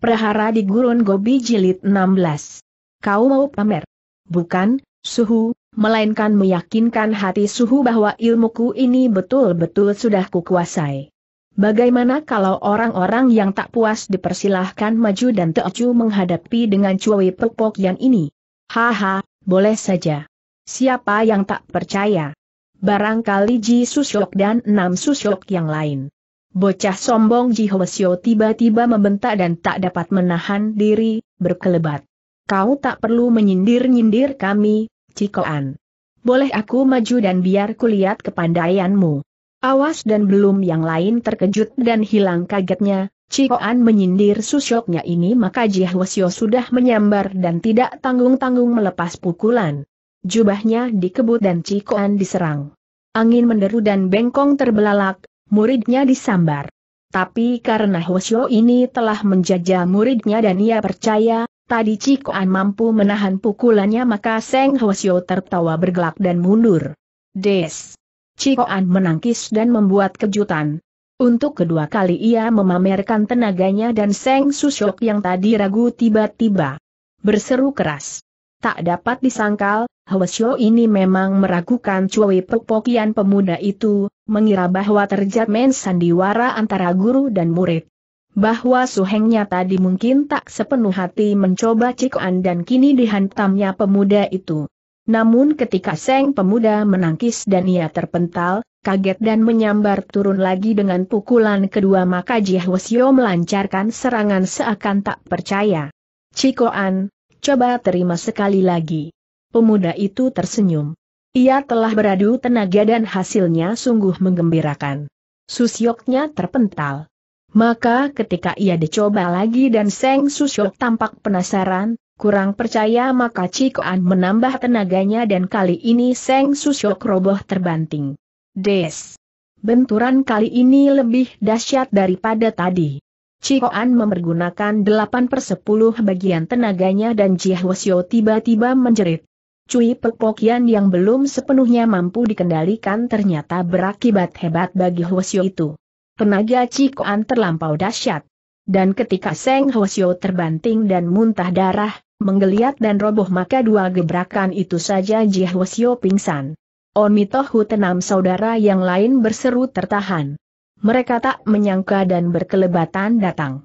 Prahara di Gurun Gobi Jilid 16. Kau mau pamer? Bukan, Suhu, melainkan meyakinkan hati Suhu bahwa ilmuku ini betul-betul sudah kukuasai. Bagaimana kalau orang-orang yang tak puas dipersilahkan maju dan Teocu menghadapi dengan cuawi pepok yang ini? Haha, boleh saja. Siapa yang tak percaya? Barangkali Ji Susyok dan enam Susyok yang lain. Bocah sombong Ji Hwasyo tiba-tiba membentak dan tak dapat menahan diri, berkelebat. Kau tak perlu menyindir-nyindir kami, Cikoan. Boleh aku maju dan biar kulihat kepandaianmu. Awas dan belum yang lain terkejut dan hilang kagetnya, Cikoan menyindir susyoknya ini maka Ji Hwasyo sudah menyambar dan tidak tanggung-tanggung melepas pukulan. Jubahnya dikebut dan Cikoan diserang. Angin menderu dan bengkong terbelalak, muridnya disambar. Tapi karena Hoshio ini telah menjajah muridnya dan ia percaya, tadi Cikoan mampu menahan pukulannya maka Seng Hoshio tertawa bergelak dan mundur. Des! Cikoan menangkis dan membuat kejutan. Untuk kedua kali ia memamerkan tenaganya dan Seng Susyok yang tadi ragu tiba-tiba berseru keras. Tak dapat disangkal, Hwasyo ini memang meragukan Cui Pepokian pemuda itu, mengira bahwa terjamin sandiwara antara guru dan murid. Bahwa suhengnya tadi mungkin tak sepenuh hati mencoba cikoan dan kini dihantamnya pemuda itu. Namun ketika Seng pemuda menangkis dan ia terpental, kaget dan menyambar turun lagi dengan pukulan kedua maka Jihwasyo melancarkan serangan seakan tak percaya. Cikoan, coba terima sekali lagi. Pemuda itu tersenyum. Ia telah beradu tenaga dan hasilnya sungguh menggembirakan. Susyoknya terpental. Maka ketika ia dicoba lagi dan Seng Susyok tampak penasaran, kurang percaya maka Cikoan menambah tenaganya dan kali ini Seng Susyok roboh terbanting. Des. Benturan kali ini lebih dahsyat daripada tadi. Cikoan mempergunakan 8 per 10 bagian tenaganya dan Jiahwasyo tiba-tiba menjerit. Cui Pepokian yang belum sepenuhnya mampu dikendalikan ternyata berakibat hebat bagi Hwasyo itu. Tenaga Cikoan terlampau dahsyat. Dan ketika Seng Hwasyo terbanting dan muntah darah, menggeliat dan roboh maka dua gebrakan itu saja Ji Hwasyo pingsan. Omitohu tenam saudara yang lain berseru tertahan. Mereka tak menyangka dan berkelebatan datang.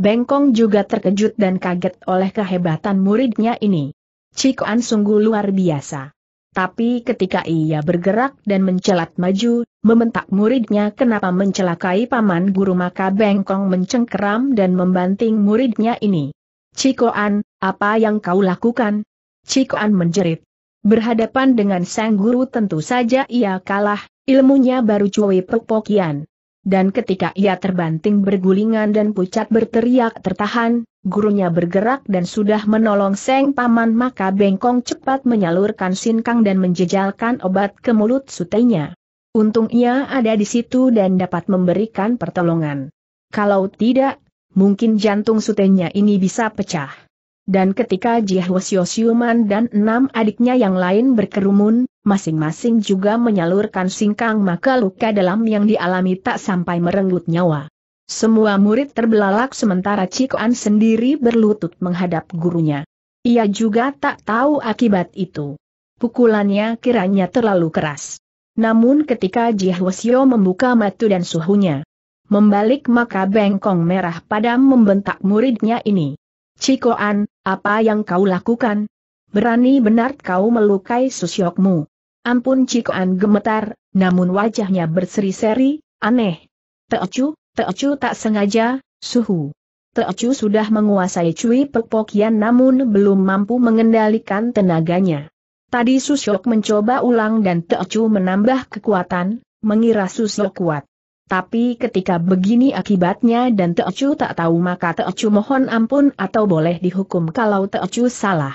Bengkong juga terkejut dan kaget oleh kehebatan muridnya ini. Cikoan sungguh luar biasa. Tapi ketika ia bergerak dan mencelat maju, membentak muridnya kenapa mencelakai paman guru maka bengkong mencengkeram dan membanting muridnya ini. Cikoan, apa yang kau lakukan? Cikoan menjerit. Berhadapan dengan sang guru tentu saja ia kalah, ilmunya baru cuwe pepokian. Dan ketika ia terbanting bergulingan dan pucat berteriak tertahan, gurunya bergerak dan sudah menolong Seng Paman maka Bengkong cepat menyalurkan sinkang dan menjejalkan obat ke mulut sutenya. Untung ia ada di situ dan dapat memberikan pertolongan. Kalau tidak, mungkin jantung sutenya ini bisa pecah. Dan ketika Jihuas Yosyuman dan enam adiknya yang lain berkerumun, masing-masing juga menyalurkan singkang maka luka dalam yang dialami tak sampai merenggut nyawa. Semua murid terbelalak sementara Cikuan sendiri berlutut menghadap gurunya. Ia juga tak tahu akibat itu. Pukulannya kiranya terlalu keras. Namun ketika Jihuasyo membuka matu dan suhunya, membalik maka bengkong merah padam membentak muridnya ini. Cikoan, apa yang kau lakukan? Berani benar kau melukai susyokmu. Ampun Cikoan gemetar, namun wajahnya berseri-seri, aneh. Teocu, Teocu tak sengaja, suhu. Teocu sudah menguasai Cui Pepokian namun belum mampu mengendalikan tenaganya. Tadi Susyok mencoba ulang dan Teocu menambah kekuatan, mengira Susyok kuat. Tapi ketika begini akibatnya dan Teocu tak tahu maka Teocu mohon ampun atau boleh dihukum kalau Teocu salah.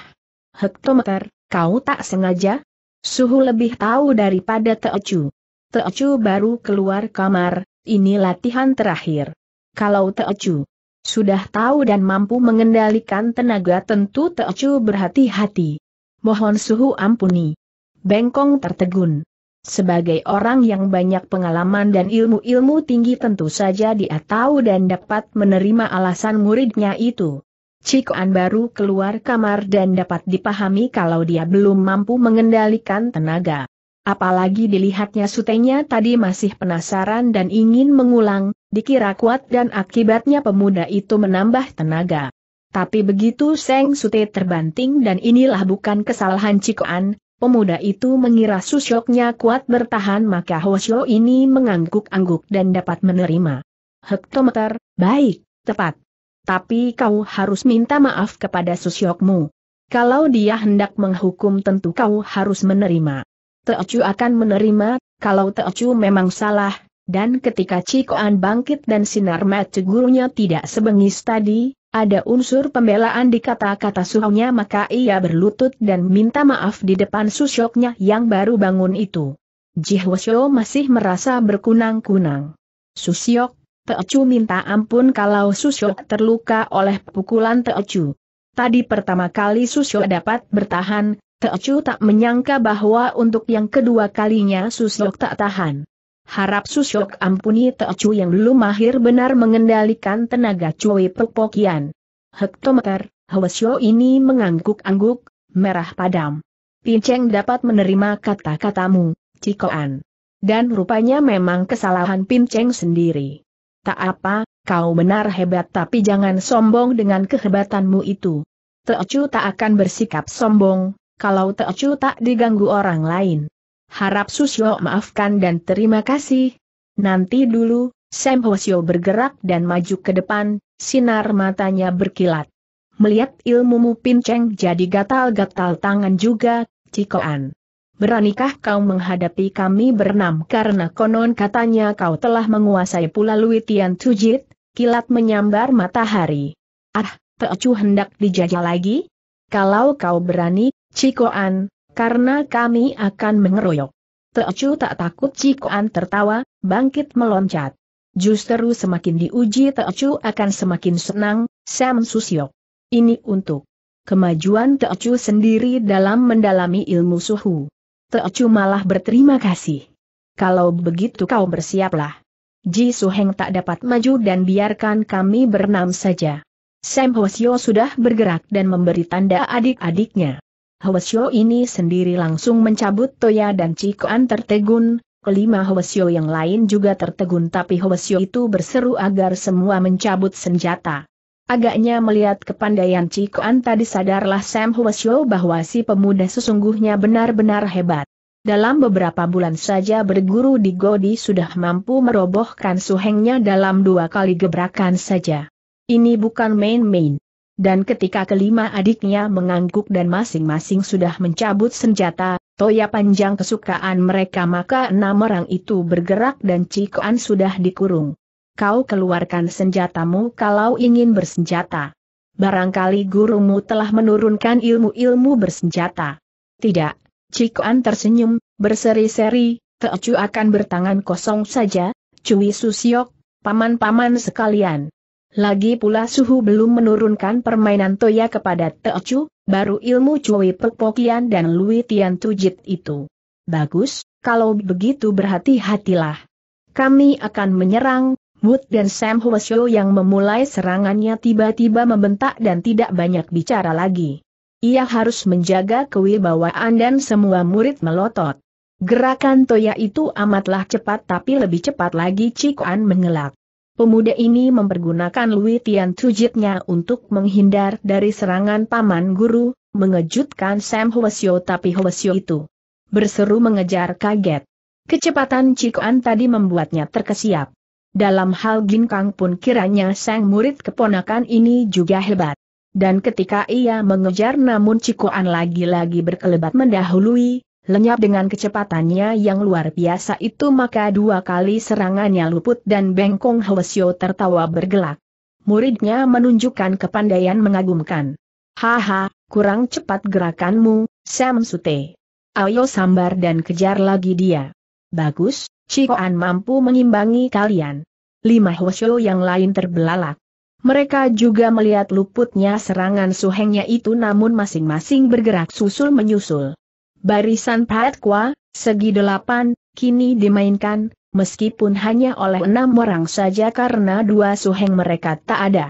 Hektometer, kau tak sengaja? Suhu lebih tahu daripada Teocu. Teocu baru keluar kamar, ini latihan terakhir. Kalau Teocu sudah tahu dan mampu mengendalikan tenaga tentu Teocu berhati-hati. Mohon suhu ampuni. Bengkong tertegun. Sebagai orang yang banyak pengalaman dan ilmu-ilmu tinggi tentu saja dia tahu dan dapat menerima alasan muridnya itu. Cikoan baru keluar kamar dan dapat dipahami kalau dia belum mampu mengendalikan tenaga. Apalagi dilihatnya sutenya tadi masih penasaran dan ingin mengulang, dikira kuat dan akibatnya pemuda itu menambah tenaga. Tapi begitu Seng Sute terbanting dan inilah bukan kesalahan Cikoan, Pemuda itu mengira Susyoknya kuat bertahan maka Hoshio ini mengangguk-angguk dan dapat menerima. Hektometer, baik, tepat. Tapi kau harus minta maaf kepada Susyokmu. Kalau dia hendak menghukum tentu kau harus menerima. Teocu akan menerima, kalau Teocu memang salah, dan ketika Cikoan bangkit dan sinar mat gurunya tidak sebengis tadi, ada unsur pembelaan di kata-kata suhunya maka ia berlutut dan minta maaf di depan susyoknya yang baru bangun itu. Jihwasyo masih merasa berkunang-kunang. Susyok, Teocu minta ampun kalau Susyok terluka oleh pukulan Teocu. Tadi pertama kali Susyok dapat bertahan, Teocu tak menyangka bahwa untuk yang kedua kalinya Susyok tak tahan. Harap Susyok ampuni Teocu yang belum mahir benar mengendalikan tenaga Cui Pepokian. Hektometer, Hwesyo ini mengangguk-angguk, merah padam. Pinceng dapat menerima kata-katamu, Cikoan. Dan rupanya memang kesalahan Pinceng sendiri. Tak apa, kau benar hebat tapi jangan sombong dengan kehebatanmu itu. Teocu tak akan bersikap sombong, kalau Teocu tak diganggu orang lain. Harap Susyo maafkan dan terima kasih. Nanti dulu, Sam Hosyo bergerak dan maju ke depan, sinar matanya berkilat. Melihat ilmumu pinceng jadi gatal-gatal tangan juga, Cikoan. Beranikah kau menghadapi kami berenam karena konon katanya kau telah menguasai pula Luitian Tian Tujit, kilat menyambar matahari. Ah, Teocu hendak dijajah lagi? Kalau kau berani, Cikoan, karena kami akan mengeroyok. Teocu tak takut Cikoan tertawa, bangkit meloncat. Justru semakin diuji Teocu akan semakin senang, Sam Susyok. Ini untuk kemajuan Teocu sendiri dalam mendalami ilmu suhu. Teocu malah berterima kasih. Kalau begitu kau bersiaplah. Ji Suheng tak dapat maju dan biarkan kami berenam saja. Sam Hosyo sudah bergerak dan memberi tanda adik-adiknya. Hwasyo ini sendiri langsung mencabut Toya dan Cikoan tertegun, kelima Hwasyo yang lain juga tertegun tapi Hwasyo itu berseru agar semua mencabut senjata. Agaknya melihat kepandaian Cikoan tadi sadarlah Sam Hwasyo bahwa si pemuda sesungguhnya benar-benar hebat. Dalam beberapa bulan saja berguru di Godi sudah mampu merobohkan suhengnya dalam dua kali gebrakan saja. Ini bukan main-main. Dan ketika kelima adiknya mengangguk dan masing-masing sudah mencabut senjata, toya panjang kesukaan mereka maka enam orang itu bergerak dan Cikoan sudah dikurung. Kau keluarkan senjatamu kalau ingin bersenjata. Barangkali gurumu telah menurunkan ilmu-ilmu bersenjata. Tidak, Cikoan tersenyum, berseri-seri, Teocu akan bertangan kosong saja, cuwi Susiok, paman-paman sekalian. Lagi pula suhu belum menurunkan permainan Toya kepada Teochu, baru ilmu Cui Pekpokian dan Lui Tian Tujit itu. Bagus, kalau begitu berhati-hatilah. Kami akan menyerang, Wood dan Sam Hwasyo yang memulai serangannya tiba-tiba membentak dan tidak banyak bicara lagi. Ia harus menjaga kewibawaan dan semua murid melotot. Gerakan Toya itu amatlah cepat tapi lebih cepat lagi Cikuan mengelak. Pemuda ini mempergunakan Lui Tian Tujitnya untuk menghindar dari serangan paman guru, mengejutkan Sam Hwasyo tapi Hwasyo itu berseru mengejar kaget. Kecepatan Cikuan tadi membuatnya terkesiap. Dalam hal ginkang pun kiranya sang murid keponakan ini juga hebat. Dan ketika ia mengejar namun Cikuan lagi-lagi berkelebat mendahului, Lenyap dengan kecepatannya yang luar biasa itu maka dua kali serangannya luput dan Bengkong Hwasyo tertawa bergelak. Muridnya menunjukkan kepandaian mengagumkan. Haha, kurang cepat gerakanmu, Sam Sute. Ayo sambar dan kejar lagi dia. Bagus, Cikoan mampu mengimbangi kalian. Lima Hwasyo yang lain terbelalak. Mereka juga melihat luputnya serangan suhengnya itu namun masing-masing bergerak susul-menyusul. Barisan Pratkwa, segi delapan, kini dimainkan, meskipun hanya oleh enam orang saja karena dua suheng mereka tak ada.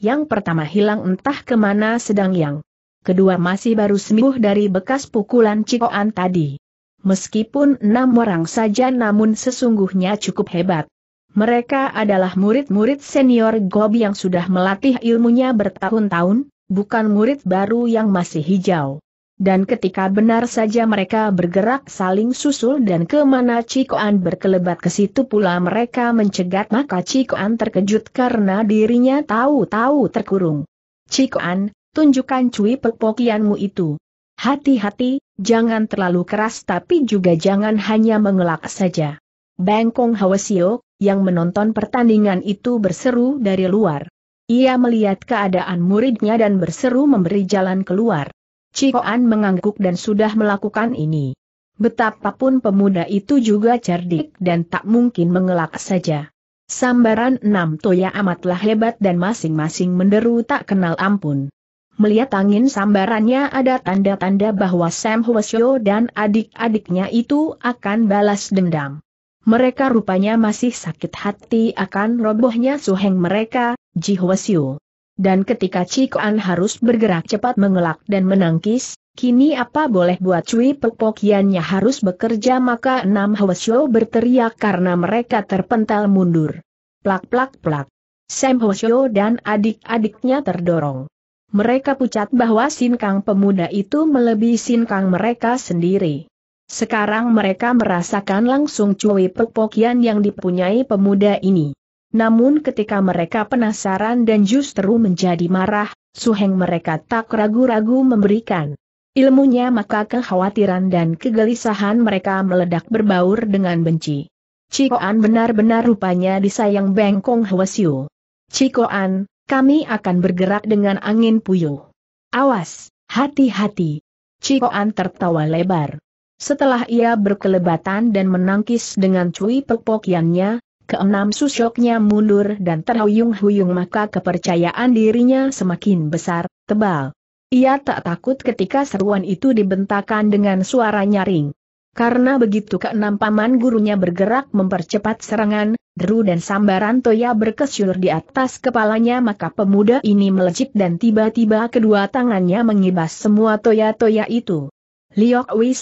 Yang pertama hilang entah kemana sedang yang kedua masih baru sembuh dari bekas pukulan cikoan tadi. Meskipun enam orang saja namun sesungguhnya cukup hebat. Mereka adalah murid-murid senior Gobi yang sudah melatih ilmunya bertahun-tahun, bukan murid baru yang masih hijau. Dan ketika benar saja mereka bergerak saling susul dan kemana Cikoan berkelebat ke situ pula mereka mencegat maka Cikoan terkejut karena dirinya tahu-tahu terkurung. Cikoan, tunjukkan cuy pepokianmu itu. Hati-hati, jangan terlalu keras tapi juga jangan hanya mengelak saja. Bengkong Hawasio, yang menonton pertandingan itu berseru dari luar. Ia melihat keadaan muridnya dan berseru memberi jalan keluar. Cikoan mengangguk dan sudah melakukan ini. Betapapun pemuda itu juga cerdik dan tak mungkin mengelak saja. Sambaran enam toya amatlah hebat dan masing-masing menderu tak kenal ampun. Melihat angin sambarannya ada tanda-tanda bahwa Sam Hwasyo dan adik-adiknya itu akan balas dendam. Mereka rupanya masih sakit hati akan robohnya suheng mereka, Ji Hwasyo dan ketika Cikuan harus bergerak cepat mengelak dan menangkis, kini apa boleh buat Cui Pepokiannya harus bekerja maka enam Hwasyo berteriak karena mereka terpental mundur. Plak plak plak. Sam Hwasyo dan adik-adiknya terdorong. Mereka pucat bahwa sinkang pemuda itu melebihi sinkang mereka sendiri. Sekarang mereka merasakan langsung cuwi pepokian yang dipunyai pemuda ini. Namun ketika mereka penasaran dan justru menjadi marah, suheng mereka tak ragu-ragu memberikan ilmunya maka kekhawatiran dan kegelisahan mereka meledak berbaur dengan benci. Cikoan benar-benar rupanya disayang Bengkong Hwasyu. Cikoan, kami akan bergerak dengan angin puyuh. Awas, hati-hati. Cikoan tertawa lebar. Setelah ia berkelebatan dan menangkis dengan cuy pepokiannya, keenam susyoknya mundur dan terhuyung-huyung maka kepercayaan dirinya semakin besar, tebal. Ia tak takut ketika seruan itu dibentakan dengan suara nyaring. Karena begitu keenam paman gurunya bergerak mempercepat serangan, deru dan sambaran toya berkesyur di atas kepalanya maka pemuda ini melejit dan tiba-tiba kedua tangannya mengibas semua toya-toya itu. Liok Wei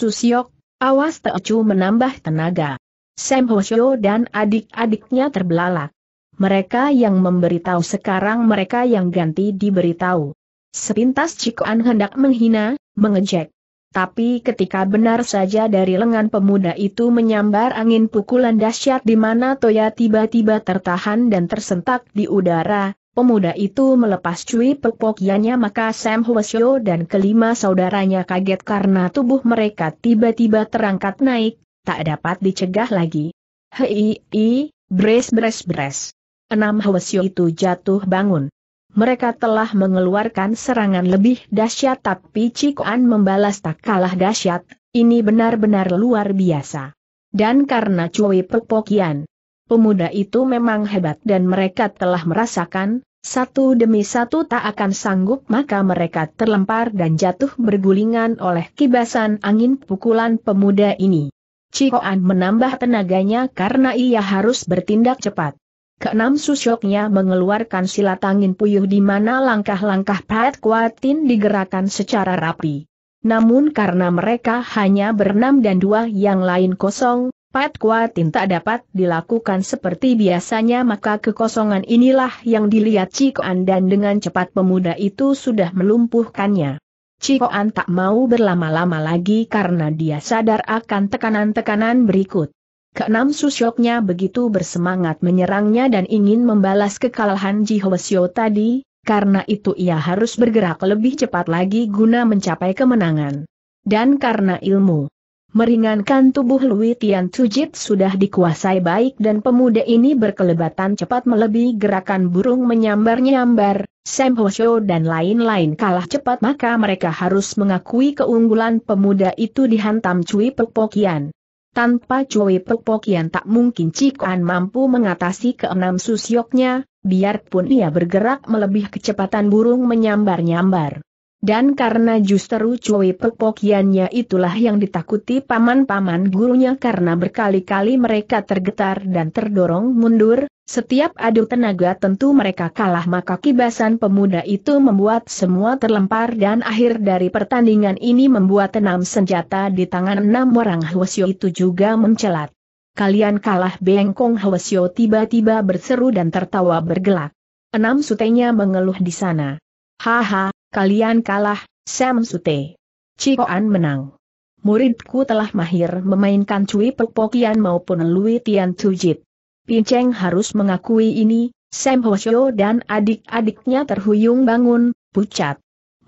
awas Teocu menambah tenaga. Sam Hoshio dan adik-adiknya terbelalak. Mereka yang memberitahu sekarang mereka yang ganti diberitahu. Sepintas Cikuan hendak menghina, mengejek. Tapi ketika benar saja dari lengan pemuda itu menyambar angin pukulan dahsyat di mana Toya tiba-tiba tertahan dan tersentak di udara, pemuda itu melepas cuy pepokiannya maka Sam Hwasyo dan kelima saudaranya kaget karena tubuh mereka tiba-tiba terangkat naik, tak dapat dicegah lagi. Hei, i, bres bres bres. Enam Hwasyo itu jatuh bangun. Mereka telah mengeluarkan serangan lebih dahsyat tapi Cikuan membalas tak kalah dahsyat, ini benar-benar luar biasa. Dan karena Cui Pepokian, pemuda itu memang hebat dan mereka telah merasakan, satu demi satu tak akan sanggup maka mereka terlempar dan jatuh bergulingan oleh kibasan angin pukulan pemuda ini. Cikoan menambah tenaganya karena ia harus bertindak cepat. Keenam susyoknya mengeluarkan silat angin puyuh di mana langkah-langkah Pat Kuatin digerakkan secara rapi. Namun karena mereka hanya berenam dan dua yang lain kosong, Pat Kuatin tak dapat dilakukan seperti biasanya maka kekosongan inilah yang dilihat Cikoan dan dengan cepat pemuda itu sudah melumpuhkannya. Cikoan tak mau berlama-lama lagi karena dia sadar akan tekanan-tekanan berikut. Keenam susyoknya begitu bersemangat menyerangnya dan ingin membalas kekalahan Ji Hwasyo tadi, karena itu ia harus bergerak lebih cepat lagi guna mencapai kemenangan. Dan karena ilmu meringankan tubuh Lui Tian Tujit sudah dikuasai baik dan pemuda ini berkelebatan cepat melebihi gerakan burung menyambar-nyambar, Sam Hosho dan lain-lain kalah cepat maka mereka harus mengakui keunggulan pemuda itu dihantam Cui Pepokian. Tanpa Cui Pepokian tak mungkin Cikuan mampu mengatasi keenam susyoknya, biarpun ia bergerak melebih kecepatan burung menyambar-nyambar. Dan karena justru Cui Pepokiannya itulah yang ditakuti paman-paman gurunya karena berkali-kali mereka tergetar dan terdorong mundur, setiap adu tenaga tentu mereka kalah maka kibasan pemuda itu membuat semua terlempar dan akhir dari pertandingan ini membuat enam senjata di tangan enam orang Hwasyo itu juga mencelat. Kalian kalah bengkong Hwasyo tiba-tiba berseru dan tertawa bergelak. Enam sutenya mengeluh di sana. Haha, kalian kalah, Sam Sute. Cikoan menang. Muridku telah mahir memainkan Cui Pek maupun Lui Tian Tujit. Pinceng harus mengakui ini, Sam Hoshio dan adik-adiknya terhuyung bangun, pucat.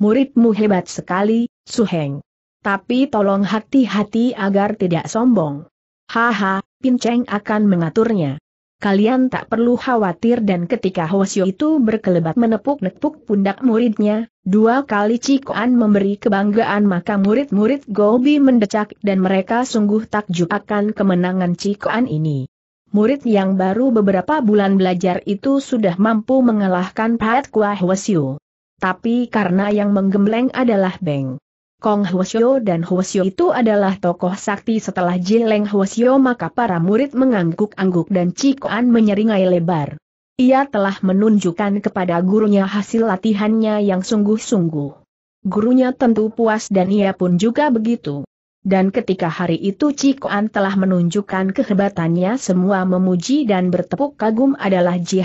Muridmu hebat sekali, Su Heng. Tapi tolong hati-hati agar tidak sombong. Haha, Pinceng akan mengaturnya kalian tak perlu khawatir dan ketika Hosyo itu berkelebat menepuk-nepuk pundak muridnya, dua kali Cikoan memberi kebanggaan maka murid-murid Gobi mendecak dan mereka sungguh takjub akan kemenangan Cikoan ini. Murid yang baru beberapa bulan belajar itu sudah mampu mengalahkan Pat Kua Hwasyu. Tapi karena yang menggembleng adalah Beng Kong Huosyo dan Huosyo itu adalah tokoh sakti setelah Jileng Huosyo maka para murid mengangguk-angguk dan Cikoan menyeringai lebar. Ia telah menunjukkan kepada gurunya hasil latihannya yang sungguh-sungguh. Gurunya tentu puas dan ia pun juga begitu. Dan ketika hari itu Cikoan telah menunjukkan kehebatannya semua memuji dan bertepuk kagum adalah Ji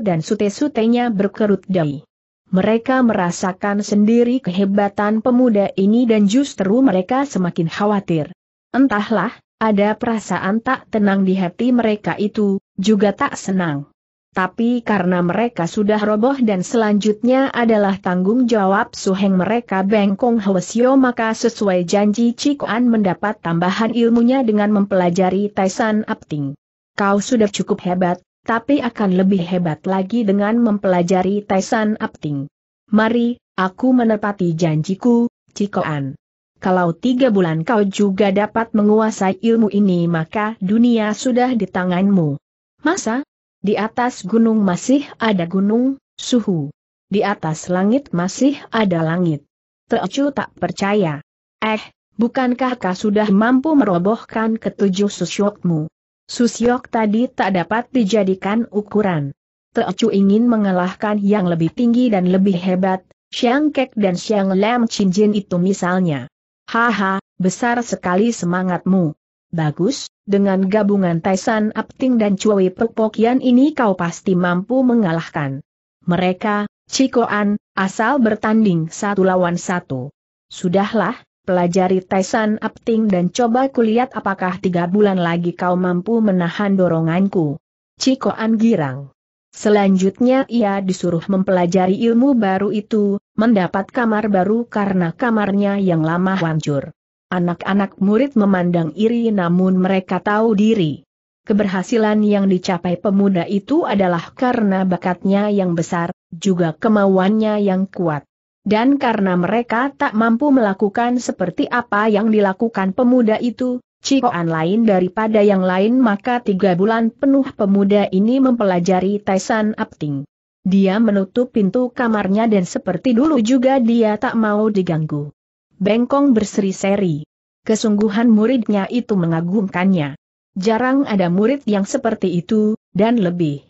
dan sute-sutenya berkerut dahi. Mereka merasakan sendiri kehebatan pemuda ini dan justru mereka semakin khawatir. Entahlah, ada perasaan tak tenang di hati mereka itu, juga tak senang. Tapi karena mereka sudah roboh dan selanjutnya adalah tanggung jawab suheng mereka Bengkong Hwasyo maka sesuai janji Cikuan mendapat tambahan ilmunya dengan mempelajari Taisan Apting. Kau sudah cukup hebat, tapi akan lebih hebat lagi dengan mempelajari Taisan Apting. Mari, aku menepati janjiku, Cikoan. Kalau tiga bulan kau juga dapat menguasai ilmu ini maka dunia sudah di tanganmu. Masa? Di atas gunung masih ada gunung, suhu. Di atas langit masih ada langit. Teocu tak percaya. Eh, bukankah kau sudah mampu merobohkan ketujuh susyokmu? Susiok tadi tak dapat dijadikan ukuran. Teocu ingin mengalahkan yang lebih tinggi dan lebih hebat, Xiang Kek dan Xiang Lam Jin itu misalnya. Haha, besar sekali semangatmu. Bagus, dengan gabungan Taisan Apting dan Cui Perpokian ini kau pasti mampu mengalahkan. Mereka, Cikoan, asal bertanding satu lawan satu. Sudahlah, pelajari Taisan Apting dan coba kulihat apakah tiga bulan lagi kau mampu menahan doronganku. Ciko Girang. Selanjutnya ia disuruh mempelajari ilmu baru itu, mendapat kamar baru karena kamarnya yang lama hancur. Anak-anak murid memandang iri namun mereka tahu diri. Keberhasilan yang dicapai pemuda itu adalah karena bakatnya yang besar, juga kemauannya yang kuat. Dan karena mereka tak mampu melakukan seperti apa yang dilakukan pemuda itu, Cikoan lain daripada yang lain maka tiga bulan penuh pemuda ini mempelajari Taisan Apting. Dia menutup pintu kamarnya dan seperti dulu juga dia tak mau diganggu. Bengkong berseri-seri. Kesungguhan muridnya itu mengagumkannya. Jarang ada murid yang seperti itu, dan lebih.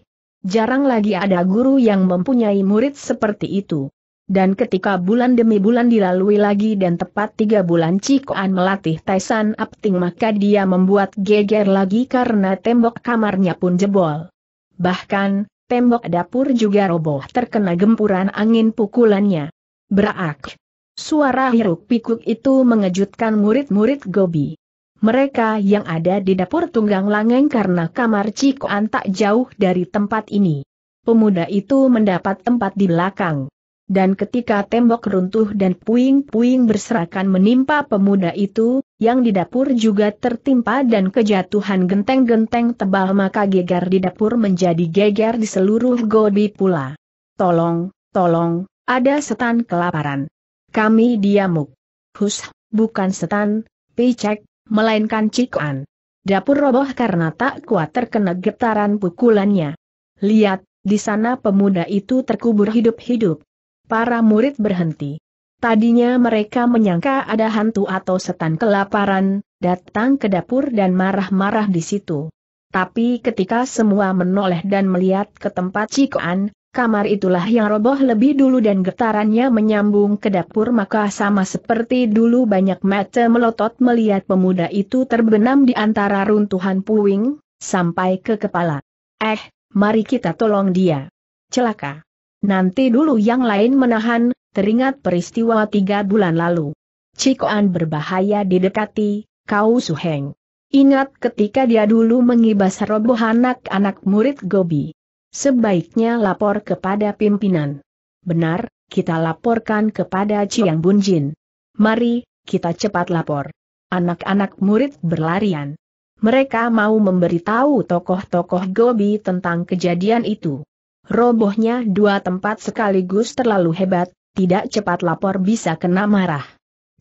Jarang lagi ada guru yang mempunyai murid seperti itu. Dan ketika bulan demi bulan dilalui lagi dan tepat tiga bulan Cikoan melatih Taisan Apting maka dia membuat geger lagi karena tembok kamarnya pun jebol. Bahkan, tembok dapur juga roboh terkena gempuran angin pukulannya. Berak. Suara hiruk pikuk itu mengejutkan murid-murid Gobi. Mereka yang ada di dapur tunggang langeng karena kamar Cikoan tak jauh dari tempat ini. Pemuda itu mendapat tempat di belakang dan ketika tembok runtuh dan puing-puing berserakan menimpa pemuda itu, yang di dapur juga tertimpa dan kejatuhan genteng-genteng tebal maka geger di dapur menjadi geger di seluruh gobi pula. Tolong, tolong, ada setan kelaparan. Kami diamuk. Hus, bukan setan, picek, melainkan cikuan. Dapur roboh karena tak kuat terkena getaran pukulannya. Lihat, di sana pemuda itu terkubur hidup-hidup para murid berhenti. Tadinya mereka menyangka ada hantu atau setan kelaparan, datang ke dapur dan marah-marah di situ. Tapi ketika semua menoleh dan melihat ke tempat Cikoan, kamar itulah yang roboh lebih dulu dan getarannya menyambung ke dapur maka sama seperti dulu banyak mata melotot melihat pemuda itu terbenam di antara runtuhan puing, sampai ke kepala. Eh, mari kita tolong dia. Celaka. Nanti dulu yang lain menahan, teringat peristiwa tiga bulan lalu. Cikoan berbahaya didekati, kau suheng. Ingat ketika dia dulu mengibas roboh anak-anak murid Gobi. Sebaiknya lapor kepada pimpinan. Benar, kita laporkan kepada Ciang Bunjin. Mari, kita cepat lapor. Anak-anak murid berlarian. Mereka mau memberitahu tokoh-tokoh Gobi tentang kejadian itu. Robohnya dua tempat sekaligus terlalu hebat, tidak cepat lapor bisa kena marah.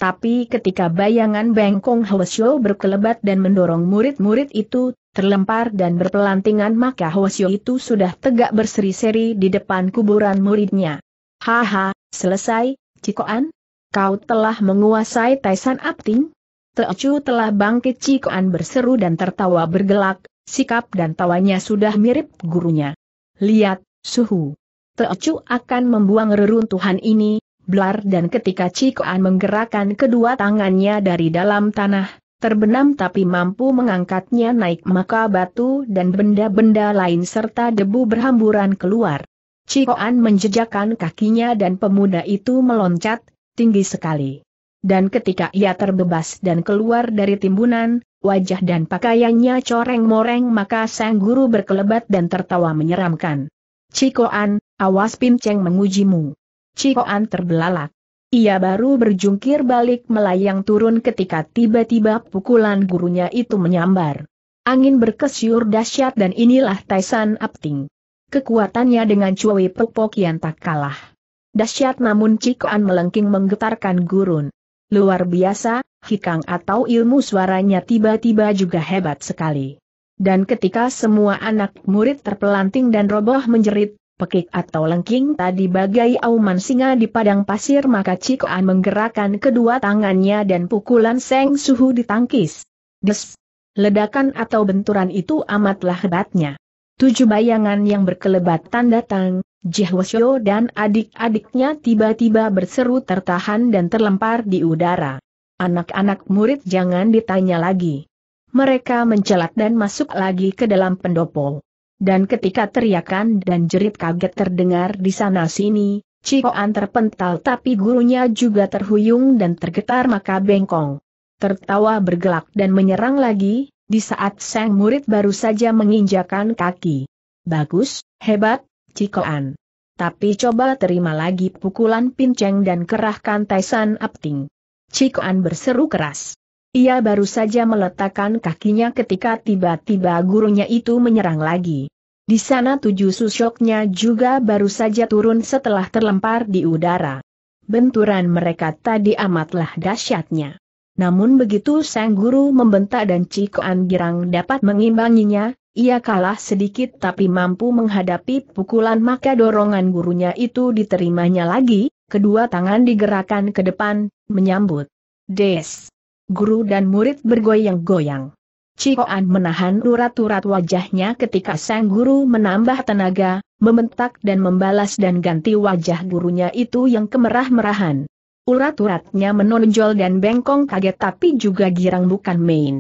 Tapi ketika bayangan Bengkong Hwasyo berkelebat dan mendorong murid-murid itu, terlempar dan berpelantingan maka Hwasyo itu sudah tegak berseri-seri di depan kuburan muridnya. Haha, selesai, Cikoan? Kau telah menguasai Taisan Apting? Teocu telah bangkit Cikoan berseru dan tertawa bergelak, sikap dan tawanya sudah mirip gurunya. Lihat, Suhu. Teocu akan membuang reruntuhan ini, blar dan ketika Cikoan menggerakkan kedua tangannya dari dalam tanah, terbenam tapi mampu mengangkatnya naik maka batu dan benda-benda lain serta debu berhamburan keluar. Cikoan menjejakkan kakinya dan pemuda itu meloncat, tinggi sekali. Dan ketika ia terbebas dan keluar dari timbunan, wajah dan pakaiannya coreng-moreng maka sang guru berkelebat dan tertawa menyeramkan. Cikoan, awas pinceng mengujimu. Cikoan terbelalak. Ia baru berjungkir balik melayang turun ketika tiba-tiba pukulan gurunya itu menyambar. Angin berkesyur dahsyat dan inilah Taisan Apting. Kekuatannya dengan Cui Pepok yang tak kalah. Dahsyat namun Cikoan melengking menggetarkan gurun. Luar biasa, hikang atau ilmu suaranya tiba-tiba juga hebat sekali. Dan ketika semua anak murid terpelanting dan roboh menjerit, pekik atau lengking tadi bagai auman singa di padang pasir maka Cikoan menggerakkan kedua tangannya dan pukulan Seng Suhu ditangkis. Des! Ledakan atau benturan itu amatlah hebatnya. Tujuh bayangan yang berkelebatan datang, Jihwasyo dan adik-adiknya tiba-tiba berseru tertahan dan terlempar di udara. Anak-anak murid jangan ditanya lagi mereka mencelat dan masuk lagi ke dalam pendopo. Dan ketika teriakan dan jerit kaget terdengar di sana-sini, Cikoan terpental tapi gurunya juga terhuyung dan tergetar maka bengkong. Tertawa bergelak dan menyerang lagi, di saat sang murid baru saja menginjakan kaki. Bagus, hebat, Cikoan. Tapi coba terima lagi pukulan pinceng dan kerahkan Taisan Apting. Cikoan berseru keras. Ia baru saja meletakkan kakinya ketika tiba-tiba gurunya itu menyerang lagi. Di sana tujuh susoknya juga baru saja turun setelah terlempar di udara. Benturan mereka tadi amatlah dahsyatnya. Namun begitu sang guru membentak dan Cikoan Girang dapat mengimbanginya, ia kalah sedikit tapi mampu menghadapi pukulan maka dorongan gurunya itu diterimanya lagi, kedua tangan digerakkan ke depan, menyambut. Des! guru dan murid bergoyang-goyang. Cikoan menahan urat-urat wajahnya ketika sang guru menambah tenaga, membentak dan membalas dan ganti wajah gurunya itu yang kemerah-merahan. Urat-uratnya menonjol dan bengkong kaget tapi juga girang bukan main.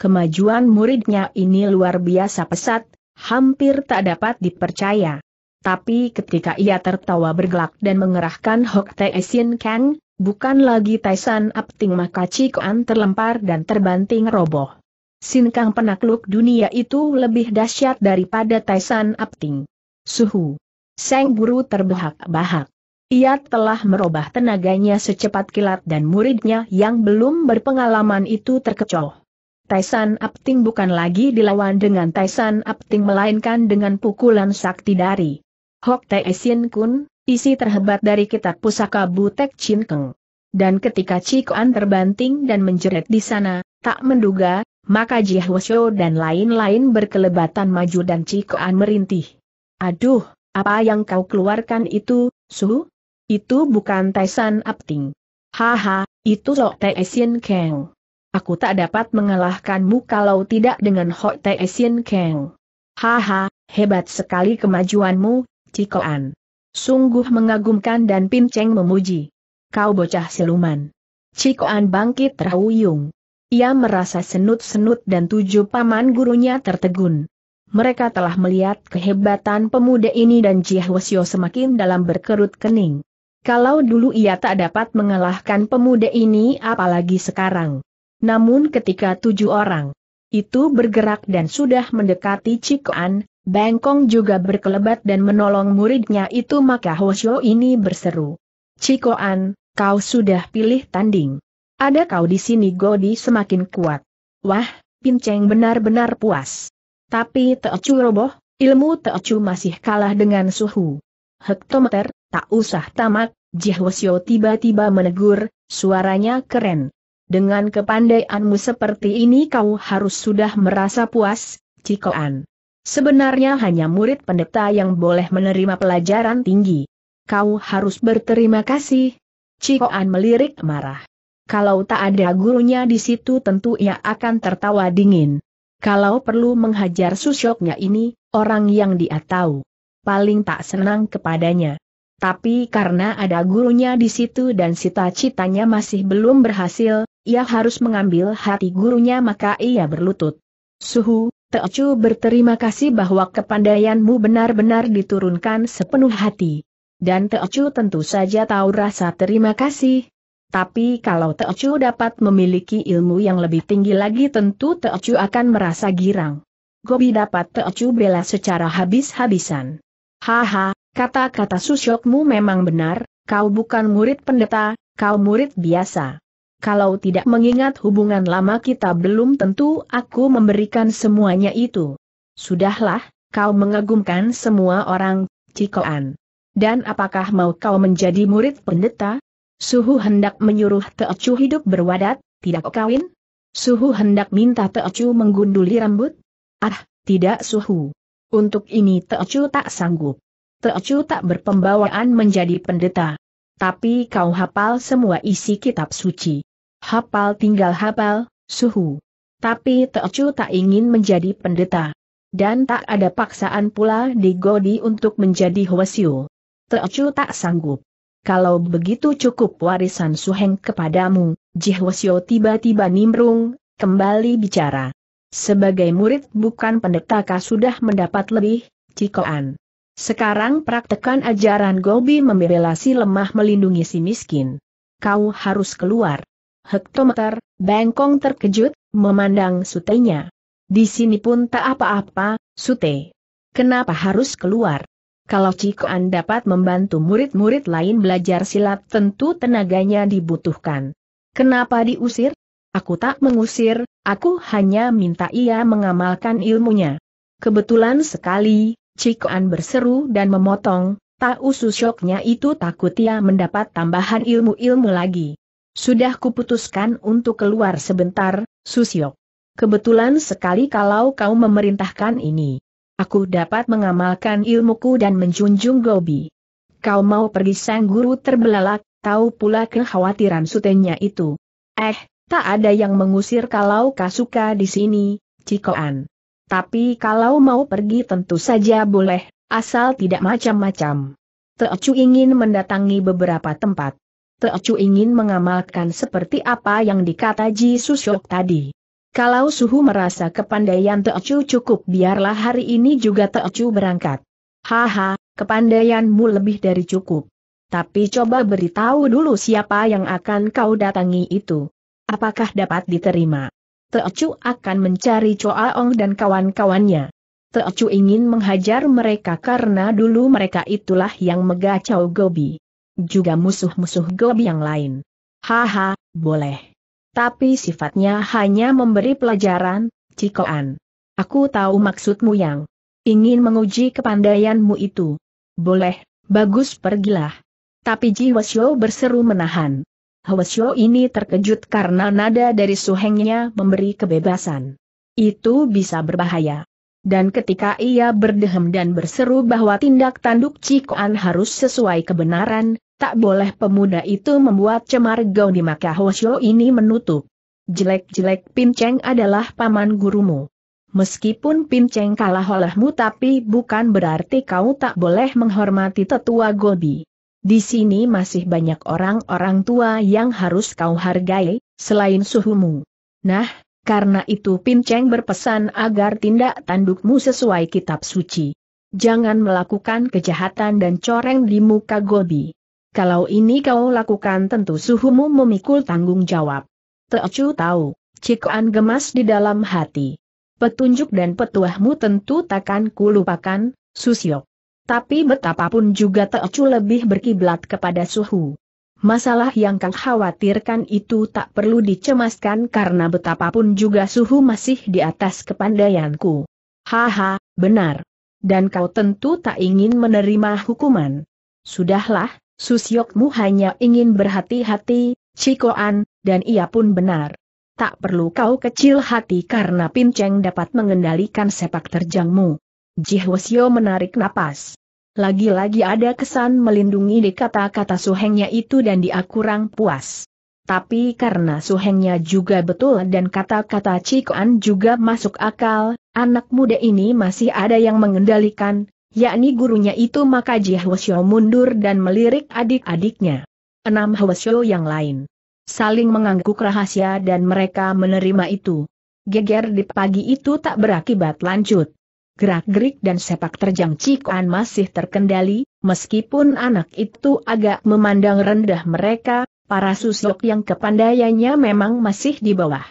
Kemajuan muridnya ini luar biasa pesat, hampir tak dapat dipercaya. Tapi ketika ia tertawa bergelak dan mengerahkan Hok Tae Sin Kang, Bukan lagi Taisan Apting maka Cikoan terlempar dan terbanting roboh. Sinkang penakluk dunia itu lebih dahsyat daripada Taisan Apting. Suhu. Seng Guru terbahak-bahak. Ia telah merubah tenaganya secepat kilat dan muridnya yang belum berpengalaman itu terkecoh. Taisan Apting bukan lagi dilawan dengan Taisan Apting melainkan dengan pukulan sakti dari Hok Tae Sin Kun, Isi terhebat dari kitab pusaka Butek Chin Dan ketika Cikuan terbanting dan menjerit di sana, tak menduga, maka Jihwasyo dan lain-lain berkelebatan maju dan Cikuan merintih. Aduh, apa yang kau keluarkan itu, Su? Itu bukan Taisan Apting. Haha, itu Sok Taisin keng. Aku tak dapat mengalahkanmu kalau tidak dengan Hok Taisin keng. Haha, hebat sekali kemajuanmu, Cikuan. Sungguh mengagumkan dan Pinceng memuji. Kau bocah siluman. Cikoan bangkit terhuyung. Ia merasa senut-senut dan tujuh paman gurunya tertegun. Mereka telah melihat kehebatan pemuda ini dan Jihwasyo semakin dalam berkerut kening. Kalau dulu ia tak dapat mengalahkan pemuda ini apalagi sekarang. Namun ketika tujuh orang itu bergerak dan sudah mendekati Cikoan, Bengkong juga berkelebat dan menolong muridnya itu maka Hoshio ini berseru. Cikoan, kau sudah pilih tanding. Ada kau di sini Godi semakin kuat. Wah, Pinceng benar-benar puas. Tapi Teocu roboh, ilmu Teocu masih kalah dengan suhu. Hektometer, tak usah tamak, Jihwasyo tiba-tiba menegur, suaranya keren. Dengan kepandaianmu seperti ini kau harus sudah merasa puas, Cikoan. Sebenarnya hanya murid pendeta yang boleh menerima pelajaran tinggi. Kau harus berterima kasih. Cikoan melirik marah. Kalau tak ada gurunya di situ tentu ia akan tertawa dingin. Kalau perlu menghajar susyoknya ini, orang yang dia tahu. Paling tak senang kepadanya. Tapi karena ada gurunya di situ dan cita-citanya masih belum berhasil, ia harus mengambil hati gurunya maka ia berlutut. Suhu, Teocu berterima kasih bahwa kepandaianmu benar-benar diturunkan sepenuh hati. Dan Teocu tentu saja tahu rasa terima kasih. Tapi kalau Teocu dapat memiliki ilmu yang lebih tinggi lagi tentu Teocu akan merasa girang. Gobi dapat Teocu bela secara habis-habisan. Haha, kata-kata susyokmu memang benar, kau bukan murid pendeta, kau murid biasa kalau tidak mengingat hubungan lama kita belum tentu aku memberikan semuanya itu. Sudahlah, kau mengagumkan semua orang, Cikoan. Dan apakah mau kau menjadi murid pendeta? Suhu hendak menyuruh Teocu hidup berwadat, tidak kawin? Suhu hendak minta Teocu menggunduli rambut? Ah, tidak Suhu. Untuk ini Teocu tak sanggup. Teocu tak berpembawaan menjadi pendeta. Tapi kau hafal semua isi kitab suci. Hafal tinggal hafal, suhu. Tapi Teocu tak ingin menjadi pendeta. Dan tak ada paksaan pula di Godi untuk menjadi Hwasyu. Teocu tak sanggup. Kalau begitu cukup warisan Suheng kepadamu, Jihwasyo tiba-tiba nimrung, kembali bicara. Sebagai murid bukan pendetaka sudah mendapat lebih, Cikoan. Sekarang praktekan ajaran Gobi membelasi lemah melindungi si miskin. Kau harus keluar hektometer, Bengkong terkejut, memandang sutenya. Di sini pun tak apa-apa, sute. Kenapa harus keluar? Kalau Cikoan dapat membantu murid-murid lain belajar silat tentu tenaganya dibutuhkan. Kenapa diusir? Aku tak mengusir, aku hanya minta ia mengamalkan ilmunya. Kebetulan sekali, Cikoan berseru dan memotong, tak usus syoknya itu takut ia mendapat tambahan ilmu-ilmu lagi. Sudah kuputuskan untuk keluar sebentar, Susio. Kebetulan sekali kalau kau memerintahkan ini. Aku dapat mengamalkan ilmuku dan menjunjung Gobi. Kau mau pergi sang guru terbelalak, tahu pula kekhawatiran sutenya itu. Eh, tak ada yang mengusir kalau kau suka di sini, Cikoan. Tapi kalau mau pergi tentu saja boleh, asal tidak macam-macam. Teocu ingin mendatangi beberapa tempat. Teocu ingin mengamalkan seperti apa yang dikata Ji Susyok tadi. Kalau Suhu merasa kepandaian Teocu cukup biarlah hari ini juga Teocu berangkat. Haha, kepandaianmu lebih dari cukup. Tapi coba beritahu dulu siapa yang akan kau datangi itu. Apakah dapat diterima? Teocu akan mencari Ong dan kawan-kawannya. Teocu ingin menghajar mereka karena dulu mereka itulah yang megacau Gobi juga musuh-musuh Gob yang lain. Haha, boleh. Tapi sifatnya hanya memberi pelajaran, Cikoan. Aku tahu maksudmu yang ingin menguji kepandaianmu itu. Boleh, bagus pergilah. Tapi Ji Wasyo berseru menahan. Hwasyo ini terkejut karena nada dari suhengnya memberi kebebasan. Itu bisa berbahaya. Dan ketika ia berdehem dan berseru bahwa tindak tanduk Cikoan harus sesuai kebenaran, tak boleh pemuda itu membuat cemar di maka Hoshio ini menutup. Jelek-jelek Pinceng adalah paman gurumu. Meskipun Pinceng kalah olehmu tapi bukan berarti kau tak boleh menghormati tetua Gobi. Di sini masih banyak orang-orang tua yang harus kau hargai, selain suhumu. Nah, karena itu Pinceng berpesan agar tindak tandukmu sesuai kitab suci. Jangan melakukan kejahatan dan coreng di muka Gobi. Kalau ini kau lakukan tentu suhumu memikul tanggung jawab. Teocu tahu, cikoan gemas di dalam hati. Petunjuk dan petuahmu tentu takkan kulupakan, Susio. Tapi betapapun juga Teocu lebih berkiblat kepada suhu. Masalah yang kau khawatirkan itu tak perlu dicemaskan karena betapapun juga suhu masih di atas kepandaianku. Haha, benar. Dan kau tentu tak ingin menerima hukuman. Sudahlah, Susyokmu hanya ingin berhati-hati, Cikoan, dan ia pun benar. Tak perlu kau kecil hati karena Pinceng dapat mengendalikan sepak terjangmu. Jihwasyo menarik napas. Lagi-lagi ada kesan melindungi di kata-kata suhengnya itu dan dia kurang puas. Tapi karena suhengnya juga betul dan kata-kata Cikoan juga masuk akal, anak muda ini masih ada yang mengendalikan, yakni gurunya itu maka Ji Hwasyo mundur dan melirik adik-adiknya. Enam Hwasyo yang lain. Saling mengangguk rahasia dan mereka menerima itu. Geger di pagi itu tak berakibat lanjut. Gerak-gerik dan sepak terjang Cikuan masih terkendali, meskipun anak itu agak memandang rendah mereka, para susuk yang kepandaiannya memang masih di bawah.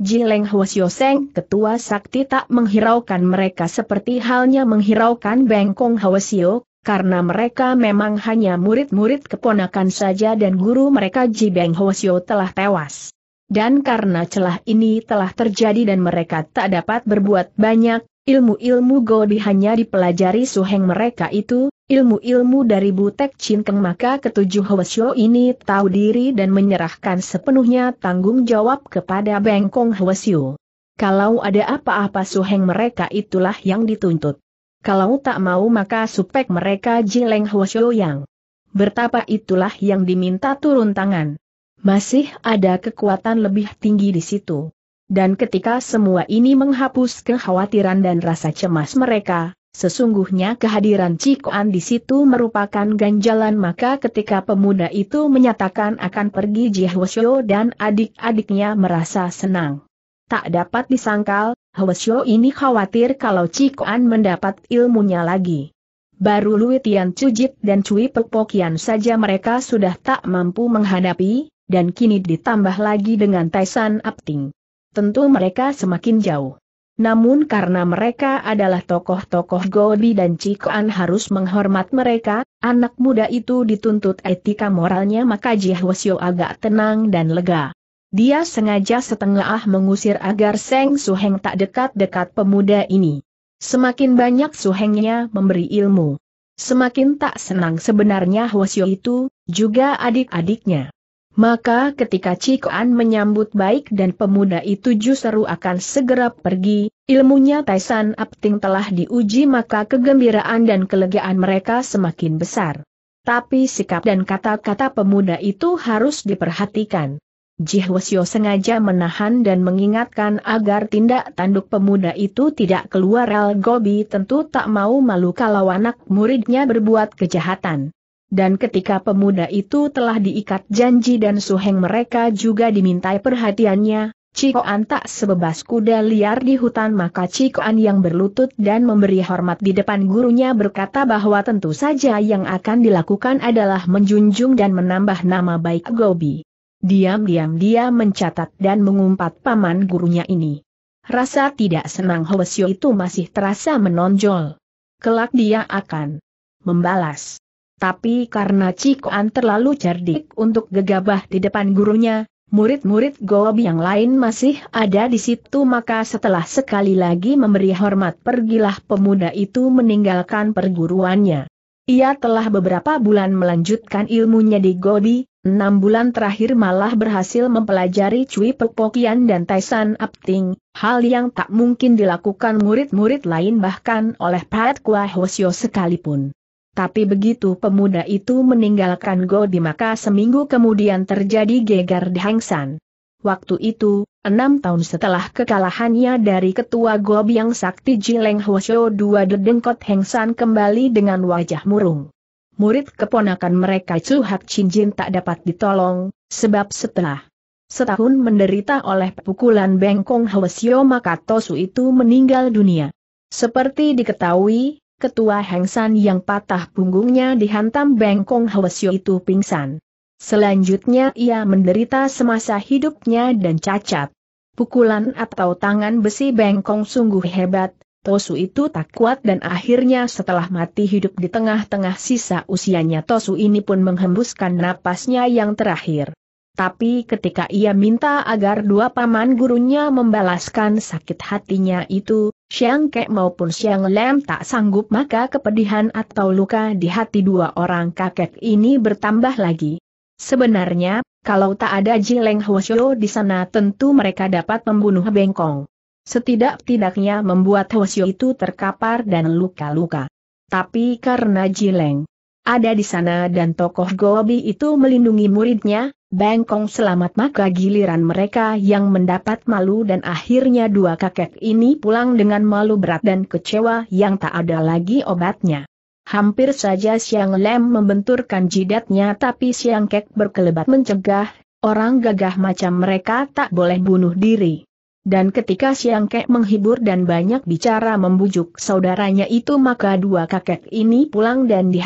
Jileng Seng, ketua sakti tak menghiraukan mereka seperti halnya menghiraukan Bengkong Hwasio, karena mereka memang hanya murid-murid keponakan saja dan guru mereka Jibeng Hwasio telah tewas. Dan karena celah ini telah terjadi dan mereka tak dapat berbuat banyak, Ilmu-ilmu Godi hanya dipelajari suheng mereka itu, ilmu-ilmu dari Butek Cinkeng maka ketujuh Hwasyo ini tahu diri dan menyerahkan sepenuhnya tanggung jawab kepada Bengkong Hwasyo. Kalau ada apa-apa suheng mereka itulah yang dituntut. Kalau tak mau maka supek mereka Jileng Hwasyo yang bertapa itulah yang diminta turun tangan. Masih ada kekuatan lebih tinggi di situ. Dan ketika semua ini menghapus kekhawatiran dan rasa cemas mereka, Sesungguhnya kehadiran Cikoan di situ merupakan ganjalan maka ketika pemuda itu menyatakan akan pergi Jihwasyo dan adik-adiknya merasa senang. Tak dapat disangkal, Hwasyo ini khawatir kalau Cikoan mendapat ilmunya lagi. Baru Lui Tian Cujit dan Cui Pekpokian saja mereka sudah tak mampu menghadapi, dan kini ditambah lagi dengan Taisan Apting tentu mereka semakin jauh. Namun karena mereka adalah tokoh-tokoh Gobi dan Cikoan harus menghormat mereka, anak muda itu dituntut etika moralnya maka Jihwasyo agak tenang dan lega. Dia sengaja setengah mengusir agar Seng Suheng tak dekat-dekat pemuda ini. Semakin banyak Suhengnya memberi ilmu. Semakin tak senang sebenarnya Hwasyo itu, juga adik-adiknya. Maka ketika Cikoan menyambut baik dan pemuda itu justru akan segera pergi, ilmunya Taisan Apting telah diuji maka kegembiraan dan kelegaan mereka semakin besar. Tapi sikap dan kata-kata pemuda itu harus diperhatikan. Jihwasyo sengaja menahan dan mengingatkan agar tindak tanduk pemuda itu tidak keluar El Gobi tentu tak mau malu kalau anak muridnya berbuat kejahatan dan ketika pemuda itu telah diikat janji dan suheng mereka juga dimintai perhatiannya, Cikoan tak sebebas kuda liar di hutan maka Cikoan yang berlutut dan memberi hormat di depan gurunya berkata bahwa tentu saja yang akan dilakukan adalah menjunjung dan menambah nama baik Gobi. Diam-diam dia mencatat dan mengumpat paman gurunya ini. Rasa tidak senang Hwesyo itu masih terasa menonjol. Kelak dia akan membalas. Tapi karena Cikoan terlalu cerdik untuk gegabah di depan gurunya, murid-murid Goob yang lain masih ada di situ maka setelah sekali lagi memberi hormat pergilah pemuda itu meninggalkan perguruannya. Ia telah beberapa bulan melanjutkan ilmunya di Gobi, enam bulan terakhir malah berhasil mempelajari Cui Pepokian dan Taisan Apting, hal yang tak mungkin dilakukan murid-murid lain bahkan oleh Pat Kua Hosio sekalipun. Tapi begitu pemuda itu meninggalkan Godi maka seminggu kemudian terjadi gegar dehangsan. Waktu itu, enam tahun setelah kekalahannya dari ketua Gob yang sakti Jileng Hwasyo dua dedengkot Hengsan kembali dengan wajah murung. Murid keponakan mereka Chu Cuhak Jin tak dapat ditolong, sebab setelah setahun menderita oleh pukulan bengkong Hwasyo maka Tosu itu meninggal dunia. Seperti diketahui, ketua Heng San yang patah punggungnya dihantam bengkong Hwasyo itu pingsan. Selanjutnya ia menderita semasa hidupnya dan cacat. Pukulan atau tangan besi bengkong sungguh hebat, Tosu itu tak kuat dan akhirnya setelah mati hidup di tengah-tengah sisa usianya Tosu ini pun menghembuskan napasnya yang terakhir. Tapi ketika ia minta agar dua paman gurunya membalaskan sakit hatinya itu, Siang Kek maupun Siang Lem tak sanggup maka kepedihan atau luka di hati dua orang kakek ini bertambah lagi. Sebenarnya, kalau tak ada Jileng Hwasyo di sana tentu mereka dapat membunuh Bengkong. Setidak-tidaknya membuat Hwasyo itu terkapar dan luka-luka. Tapi karena Jileng ada di sana dan tokoh Gobi itu melindungi muridnya, Bengkong selamat maka giliran mereka yang mendapat malu dan akhirnya dua kakek ini pulang dengan malu berat dan kecewa yang tak ada lagi obatnya. Hampir saja Siang Lem membenturkan jidatnya tapi Siang Kek berkelebat mencegah, orang gagah macam mereka tak boleh bunuh diri. Dan ketika Siang Kek menghibur dan banyak bicara membujuk saudaranya itu maka dua kakek ini pulang dan di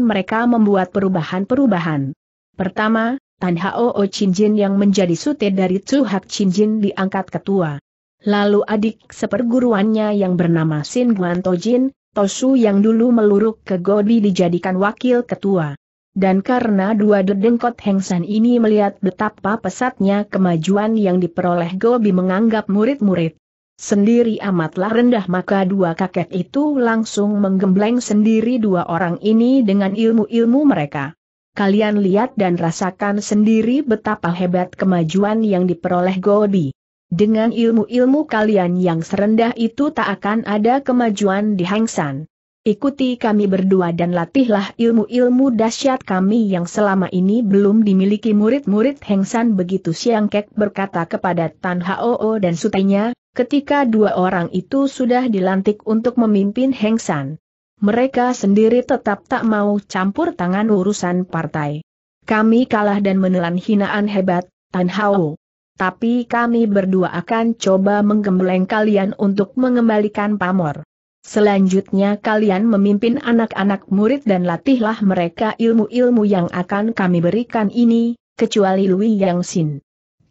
mereka membuat perubahan-perubahan. Pertama, Tan Hao O Jin yang menjadi sute dari Tzu Hak Jin diangkat ketua. Lalu adik seperguruannya yang bernama Sin Guan Jin Tosu yang dulu meluruk ke Gobi dijadikan wakil ketua. Dan karena dua dedengkot San ini melihat betapa pesatnya kemajuan yang diperoleh Gobi menganggap murid-murid sendiri amatlah rendah maka dua kakek itu langsung menggembleng sendiri dua orang ini dengan ilmu-ilmu mereka. Kalian lihat dan rasakan sendiri betapa hebat kemajuan yang diperoleh Gobi. Dengan ilmu-ilmu kalian yang serendah itu tak akan ada kemajuan di Hengsan. Ikuti kami berdua dan latihlah ilmu-ilmu dahsyat kami yang selama ini belum dimiliki murid-murid Hengsan begitu Siang Kek berkata kepada Tan Hao dan sutenya, ketika dua orang itu sudah dilantik untuk memimpin Hengsan mereka sendiri tetap tak mau campur tangan urusan partai. Kami kalah dan menelan hinaan hebat, Tan Hao. Tapi kami berdua akan coba menggembleng kalian untuk mengembalikan pamor. Selanjutnya kalian memimpin anak-anak murid dan latihlah mereka ilmu-ilmu yang akan kami berikan ini, kecuali Lui Yang Sin.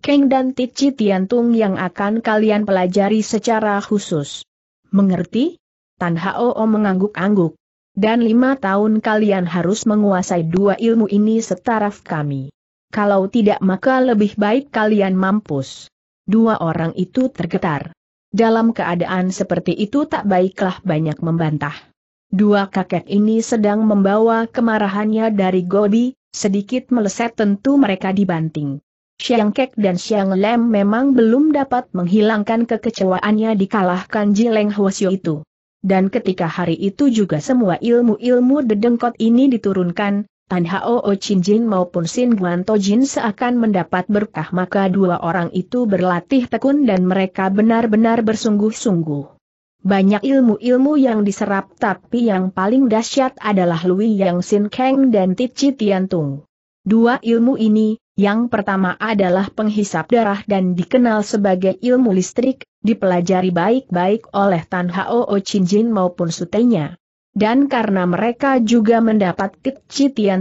Keng dan Tici Tiantung yang akan kalian pelajari secara khusus. Mengerti? Tan Hao mengangguk-angguk. Dan lima tahun kalian harus menguasai dua ilmu ini setaraf kami. Kalau tidak maka lebih baik kalian mampus. Dua orang itu tergetar. Dalam keadaan seperti itu tak baiklah banyak membantah. Dua kakek ini sedang membawa kemarahannya dari Gobi, sedikit meleset tentu mereka dibanting. Siang Kek dan Siang Lem memang belum dapat menghilangkan kekecewaannya dikalahkan Jileng Hwasyo itu dan ketika hari itu juga semua ilmu-ilmu dedengkot ini diturunkan, Tan Hao O Chin Jin maupun Sin Guan To Jin seakan mendapat berkah maka dua orang itu berlatih tekun dan mereka benar-benar bersungguh-sungguh. Banyak ilmu-ilmu yang diserap tapi yang paling dahsyat adalah Lui Yang Sin Kang dan Tian Tung. Dua ilmu ini, yang pertama adalah penghisap darah dan dikenal sebagai ilmu listrik, dipelajari baik-baik oleh Tan Hao Jin maupun sutenya. Dan karena mereka juga mendapat tip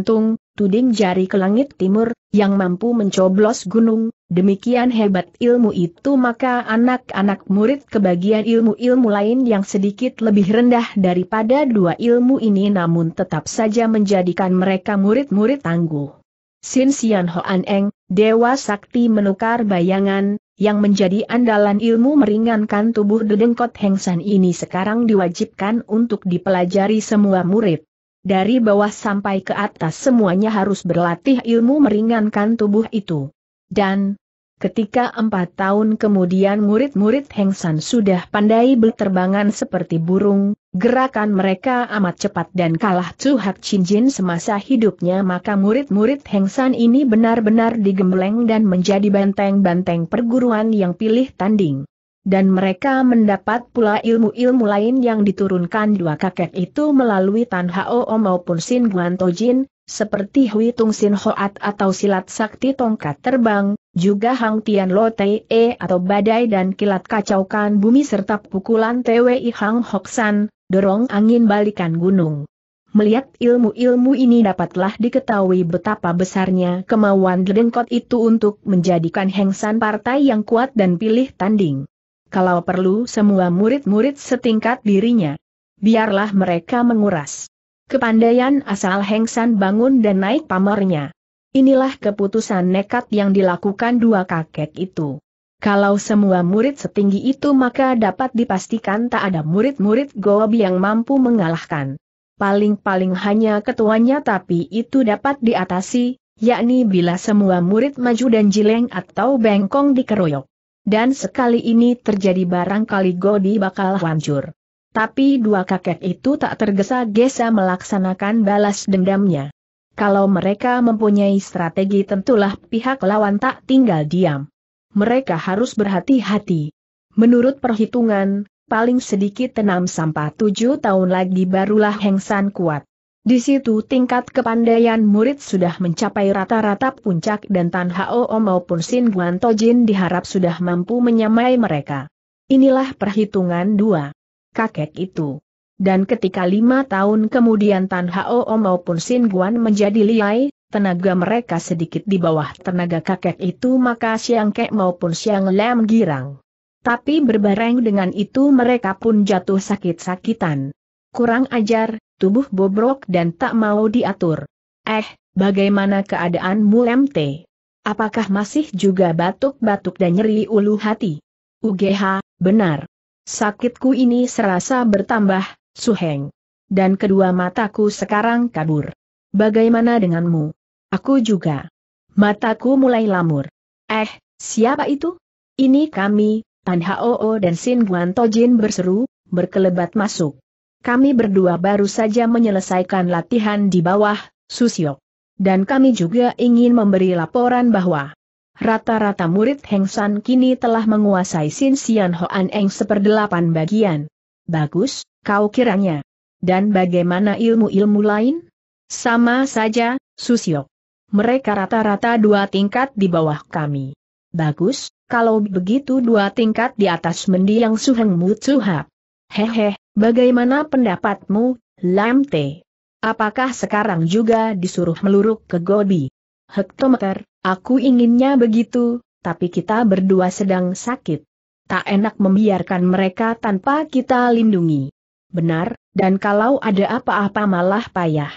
Tung, tuding jari ke langit timur, yang mampu mencoblos gunung, demikian hebat ilmu itu maka anak-anak murid kebagian ilmu-ilmu lain yang sedikit lebih rendah daripada dua ilmu ini namun tetap saja menjadikan mereka murid-murid tangguh. Sin Sian Hoan Eng, Dewa Sakti menukar bayangan, yang menjadi andalan ilmu meringankan tubuh dedengkot Heng San ini sekarang diwajibkan untuk dipelajari semua murid. Dari bawah sampai ke atas semuanya harus berlatih ilmu meringankan tubuh itu. Dan, Ketika empat tahun kemudian murid-murid Heng San sudah pandai berterbangan seperti burung, gerakan mereka amat cepat dan kalah Chu Hak Chin Jin semasa hidupnya maka murid-murid Heng San ini benar-benar digembleng dan menjadi banteng-banteng perguruan yang pilih tanding. Dan mereka mendapat pula ilmu-ilmu lain yang diturunkan dua kakek itu melalui Tan Hao maupun Sin Guan Tojin, seperti Hui Tung Sin Hoat atau silat sakti tongkat terbang, juga Hang Tian Lo Tei e atau badai dan kilat kacaukan bumi serta pukulan TWI Hang Hok San, dorong angin balikan gunung. Melihat ilmu-ilmu ini dapatlah diketahui betapa besarnya kemauan Dengkot itu untuk menjadikan Hengsan partai yang kuat dan pilih tanding. Kalau perlu semua murid-murid setingkat dirinya. Biarlah mereka menguras. Kepandaian asal Hengsan bangun dan naik pamornya. Inilah keputusan nekat yang dilakukan dua kakek itu. Kalau semua murid setinggi itu maka dapat dipastikan tak ada murid-murid Goob yang mampu mengalahkan. Paling-paling hanya ketuanya tapi itu dapat diatasi, yakni bila semua murid maju dan jileng atau bengkong dikeroyok. Dan sekali ini terjadi barangkali Godi bakal hancur. Tapi dua kakek itu tak tergesa-gesa melaksanakan balas dendamnya. Kalau mereka mempunyai strategi tentulah pihak lawan tak tinggal diam. Mereka harus berhati-hati. Menurut perhitungan, paling sedikit enam sampai tujuh tahun lagi barulah hengsan kuat. Di situ tingkat kepandaian murid sudah mencapai rata-rata puncak dan Tan Hao maupun Sin Guan Tojin diharap sudah mampu menyamai mereka. Inilah perhitungan dua kakek itu. Dan ketika lima tahun kemudian Tan Hao maupun Sin Guan menjadi liai, tenaga mereka sedikit di bawah tenaga kakek itu maka Siang Kek maupun Siang Lem girang. Tapi berbareng dengan itu mereka pun jatuh sakit-sakitan. Kurang ajar, tubuh bobrok dan tak mau diatur. Eh, bagaimana keadaanmu MT? Apakah masih juga batuk-batuk dan nyeri ulu hati? UGH, benar. Sakitku ini serasa bertambah, Suheng. Dan kedua mataku sekarang kabur. Bagaimana denganmu? Aku juga. Mataku mulai lamur. Eh, siapa itu? Ini kami, Tan Hao dan Sin Guan Tojin berseru, berkelebat masuk. Kami berdua baru saja menyelesaikan latihan di bawah, Susiok. Dan kami juga ingin memberi laporan bahwa Rata-rata murid Heng San kini telah menguasai Sin Sian Hoan Eng seperdelapan bagian. Bagus, kau kiranya. Dan bagaimana ilmu-ilmu lain? Sama saja, Susio. Mereka rata-rata dua tingkat di bawah kami. Bagus, kalau begitu dua tingkat di atas mendiang Suheng Mutsuhap. Hehe, bagaimana pendapatmu, Lam Te? Apakah sekarang juga disuruh meluruk ke Gobi? Hektometer, Aku inginnya begitu, tapi kita berdua sedang sakit. Tak enak membiarkan mereka tanpa kita lindungi. Benar, dan kalau ada apa-apa malah payah.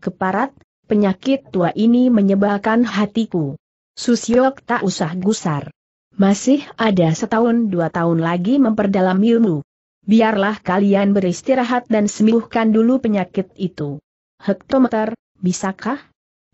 Keparat, penyakit tua ini menyebalkan hatiku. Susiok tak usah gusar. Masih ada setahun dua tahun lagi memperdalam ilmu. Biarlah kalian beristirahat dan sembuhkan dulu penyakit itu. Hektometer, bisakah?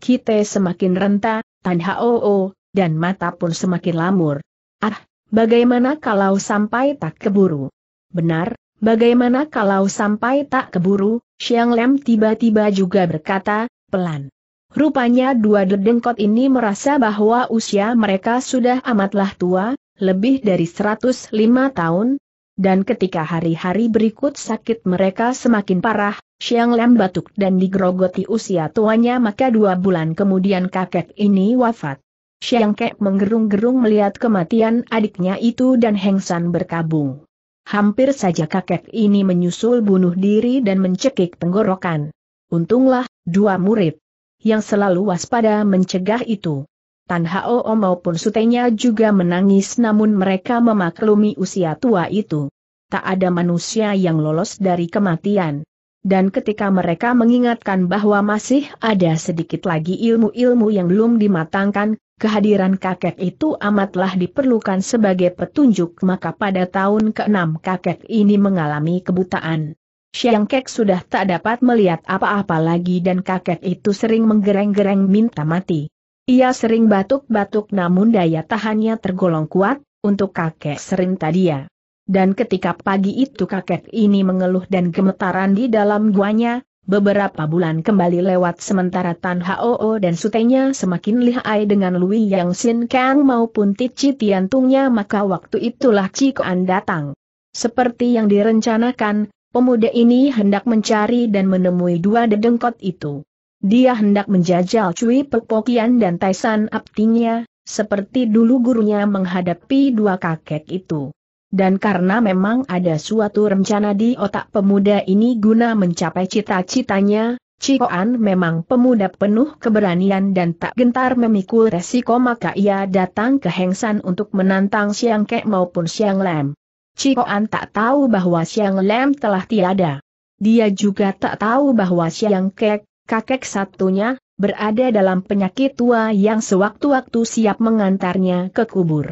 Kita semakin renta, Tan Hao, oh oh, dan mata pun semakin lamur. Ah, bagaimana kalau sampai tak keburu? Benar, bagaimana kalau sampai tak keburu? Xiang Lem tiba-tiba juga berkata, pelan. Rupanya dua dedengkot ini merasa bahwa usia mereka sudah amatlah tua, lebih dari 105 tahun, dan ketika hari-hari berikut sakit mereka semakin parah, Xiang Lam batuk dan digrogoti usia tuanya maka dua bulan kemudian kakek ini wafat. Xiang Kek menggerung-gerung melihat kematian adiknya itu dan Heng San berkabung. Hampir saja kakek ini menyusul bunuh diri dan mencekik tenggorokan. Untunglah, dua murid yang selalu waspada mencegah itu. Tan Hao maupun sutenya juga menangis namun mereka memaklumi usia tua itu. Tak ada manusia yang lolos dari kematian. Dan ketika mereka mengingatkan bahwa masih ada sedikit lagi ilmu-ilmu yang belum dimatangkan, kehadiran kakek itu amatlah diperlukan sebagai petunjuk maka pada tahun ke-6 kakek ini mengalami kebutaan. Siang Kek sudah tak dapat melihat apa-apa lagi dan kakek itu sering menggereng-gereng minta mati. Ia sering batuk-batuk namun daya tahannya tergolong kuat, untuk kakek sering ya. Dan ketika pagi itu kakek ini mengeluh dan gemetaran di dalam guanya, beberapa bulan kembali lewat sementara Tan Hoo dan sutenya semakin lihai dengan Lui Yang Sin Kang maupun Tici Tiantungnya maka waktu itulah Cikoan datang. Seperti yang direncanakan, pemuda ini hendak mencari dan menemui dua dedengkot itu. Dia hendak menjajal Cui Pepokian dan Taisan Aptinya, seperti dulu gurunya menghadapi dua kakek itu. Dan karena memang ada suatu rencana di otak pemuda ini guna mencapai cita-citanya, Cikoan memang pemuda penuh keberanian dan tak gentar memikul resiko maka ia datang ke Hengsan untuk menantang Siang Kek maupun Siang Lem. Cikoan tak tahu bahwa Siang Lem telah tiada. Dia juga tak tahu bahwa Siang Kek, kakek satunya, berada dalam penyakit tua yang sewaktu-waktu siap mengantarnya ke kubur.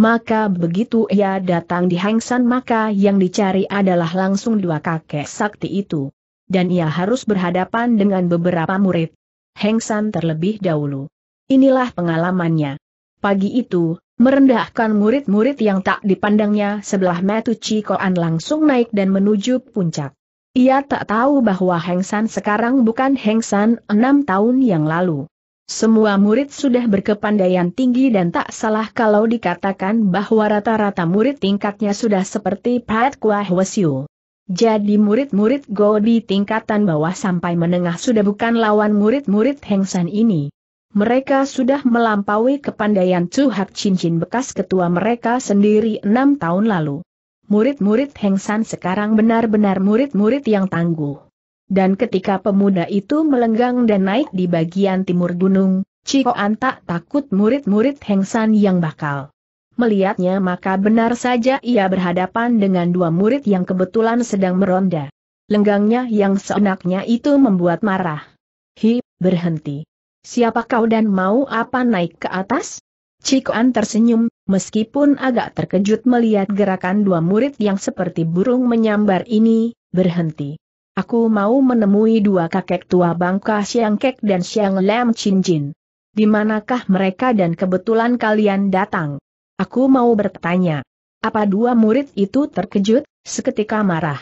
Maka begitu ia datang di Hangsan maka yang dicari adalah langsung dua kakek sakti itu. Dan ia harus berhadapan dengan beberapa murid. Hengsan terlebih dahulu. Inilah pengalamannya. Pagi itu, merendahkan murid-murid yang tak dipandangnya sebelah Metu Cikoan langsung naik dan menuju puncak. Ia tak tahu bahwa Heng San sekarang bukan Heng San enam tahun yang lalu. Semua murid sudah berkepandaian tinggi dan tak salah kalau dikatakan bahwa rata-rata murid tingkatnya sudah seperti Pat Kuah Hwasyu. Jadi murid-murid Go di tingkatan bawah sampai menengah sudah bukan lawan murid-murid Heng San ini. Mereka sudah melampaui kepandaian Chu Hak Chin bekas ketua mereka sendiri enam tahun lalu murid-murid Heng San sekarang benar-benar murid-murid yang tangguh. Dan ketika pemuda itu melenggang dan naik di bagian timur gunung, Cikoan tak takut murid-murid Heng San yang bakal melihatnya maka benar saja ia berhadapan dengan dua murid yang kebetulan sedang meronda. Lenggangnya yang seenaknya itu membuat marah. Hi, berhenti. Siapa kau dan mau apa naik ke atas? Cikuan tersenyum, meskipun agak terkejut melihat gerakan dua murid yang seperti burung menyambar ini, berhenti. Aku mau menemui dua kakek tua bangka Siang Kek dan Siang Lam Chin Jin. Di manakah mereka dan kebetulan kalian datang? Aku mau bertanya. Apa dua murid itu terkejut, seketika marah.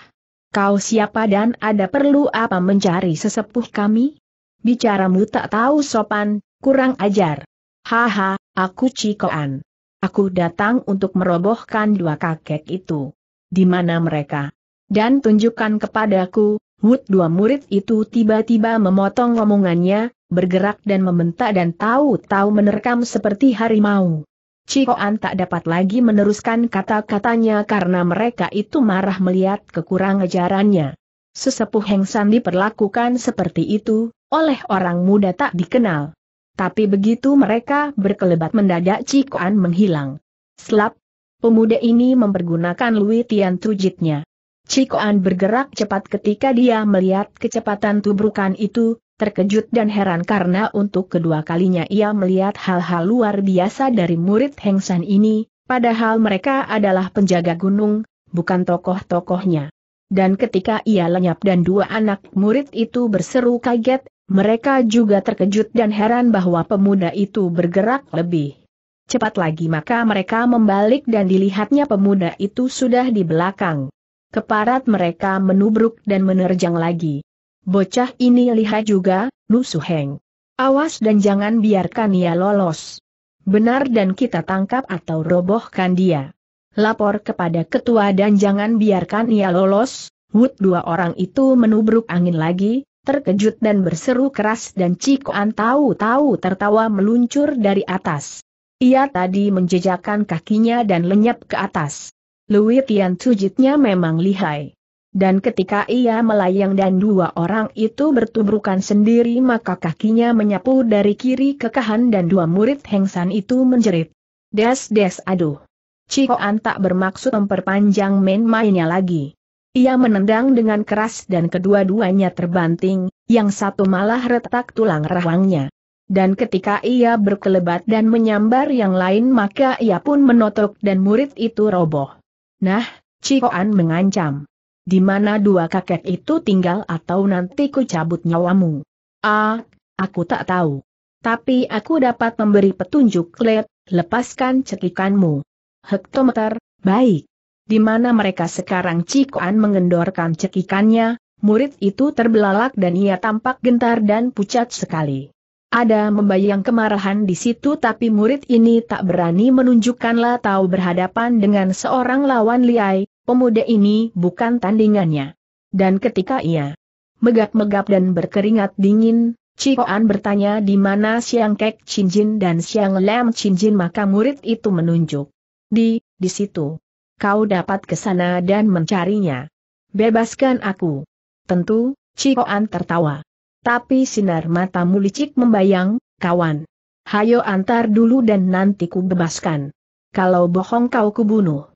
Kau siapa dan ada perlu apa mencari sesepuh kami? Bicaramu tak tahu sopan, kurang ajar. Haha, Aku Cikoan. Aku datang untuk merobohkan dua kakek itu. Di mana mereka? Dan tunjukkan kepadaku, Wood dua murid itu tiba-tiba memotong omongannya, bergerak dan membentak dan tahu-tahu menerkam seperti harimau. Cikoan tak dapat lagi meneruskan kata-katanya karena mereka itu marah melihat kekurang ajarannya. Sesepuh Heng San diperlakukan seperti itu, oleh orang muda tak dikenal. Tapi begitu mereka berkelebat mendadak Cikoan menghilang. Slap. Pemuda ini mempergunakan Lui Tian Tujitnya. Cikoan bergerak cepat ketika dia melihat kecepatan tubrukan itu, terkejut dan heran karena untuk kedua kalinya ia melihat hal-hal luar biasa dari murid Heng San ini, padahal mereka adalah penjaga gunung, bukan tokoh-tokohnya. Dan ketika ia lenyap dan dua anak murid itu berseru kaget, mereka juga terkejut dan heran bahwa pemuda itu bergerak lebih cepat lagi maka mereka membalik dan dilihatnya pemuda itu sudah di belakang. Keparat mereka menubruk dan menerjang lagi. Bocah ini lihat juga, Nusuheng. Awas dan jangan biarkan ia lolos. Benar dan kita tangkap atau robohkan dia. Lapor kepada ketua dan jangan biarkan ia lolos. Wut dua orang itu menubruk angin lagi, terkejut dan berseru keras dan Cikoan tahu-tahu tertawa meluncur dari atas. Ia tadi menjejakkan kakinya dan lenyap ke atas. Lui Tian Tujitnya memang lihai. Dan ketika ia melayang dan dua orang itu bertubrukan sendiri maka kakinya menyapu dari kiri ke kahan dan dua murid Hengsan itu menjerit. Des des aduh. Cikoan tak bermaksud memperpanjang main-mainnya lagi. Ia menendang dengan keras dan kedua-duanya terbanting, yang satu malah retak tulang rahangnya. Dan ketika ia berkelebat dan menyambar yang lain maka ia pun menotok dan murid itu roboh. Nah, Cikoan mengancam. Di mana dua kakek itu tinggal atau nanti ku cabut nyawamu. Ah, aku tak tahu. Tapi aku dapat memberi petunjuk let, lepaskan cekikanmu. Hektometer, baik di mana mereka sekarang Cikoan mengendorkan cekikannya, murid itu terbelalak dan ia tampak gentar dan pucat sekali. Ada membayang kemarahan di situ tapi murid ini tak berani menunjukkanlah tahu berhadapan dengan seorang lawan liai, pemuda ini bukan tandingannya. Dan ketika ia megap-megap dan berkeringat dingin, Cikoan bertanya di mana Siang Kek Cinjin dan Siang Lem Cinjin maka murid itu menunjuk. Di, di situ kau dapat ke sana dan mencarinya. Bebaskan aku. Tentu, Cikoan tertawa. Tapi sinar matamu licik membayang, kawan. Hayo antar dulu dan nanti ku bebaskan. Kalau bohong kau kubunuh.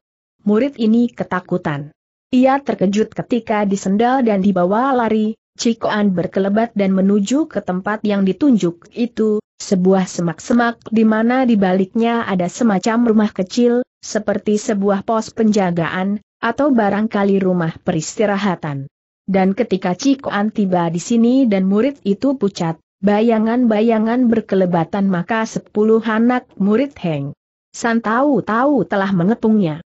Murid ini ketakutan. Ia terkejut ketika disendal dan dibawa lari, Cikoan berkelebat dan menuju ke tempat yang ditunjuk itu, sebuah semak-semak di mana di baliknya ada semacam rumah kecil, seperti sebuah pos penjagaan, atau barangkali rumah peristirahatan. Dan ketika Cikoan tiba di sini dan murid itu pucat, bayangan-bayangan berkelebatan maka sepuluh anak murid Heng San tahu-tahu telah mengepungnya.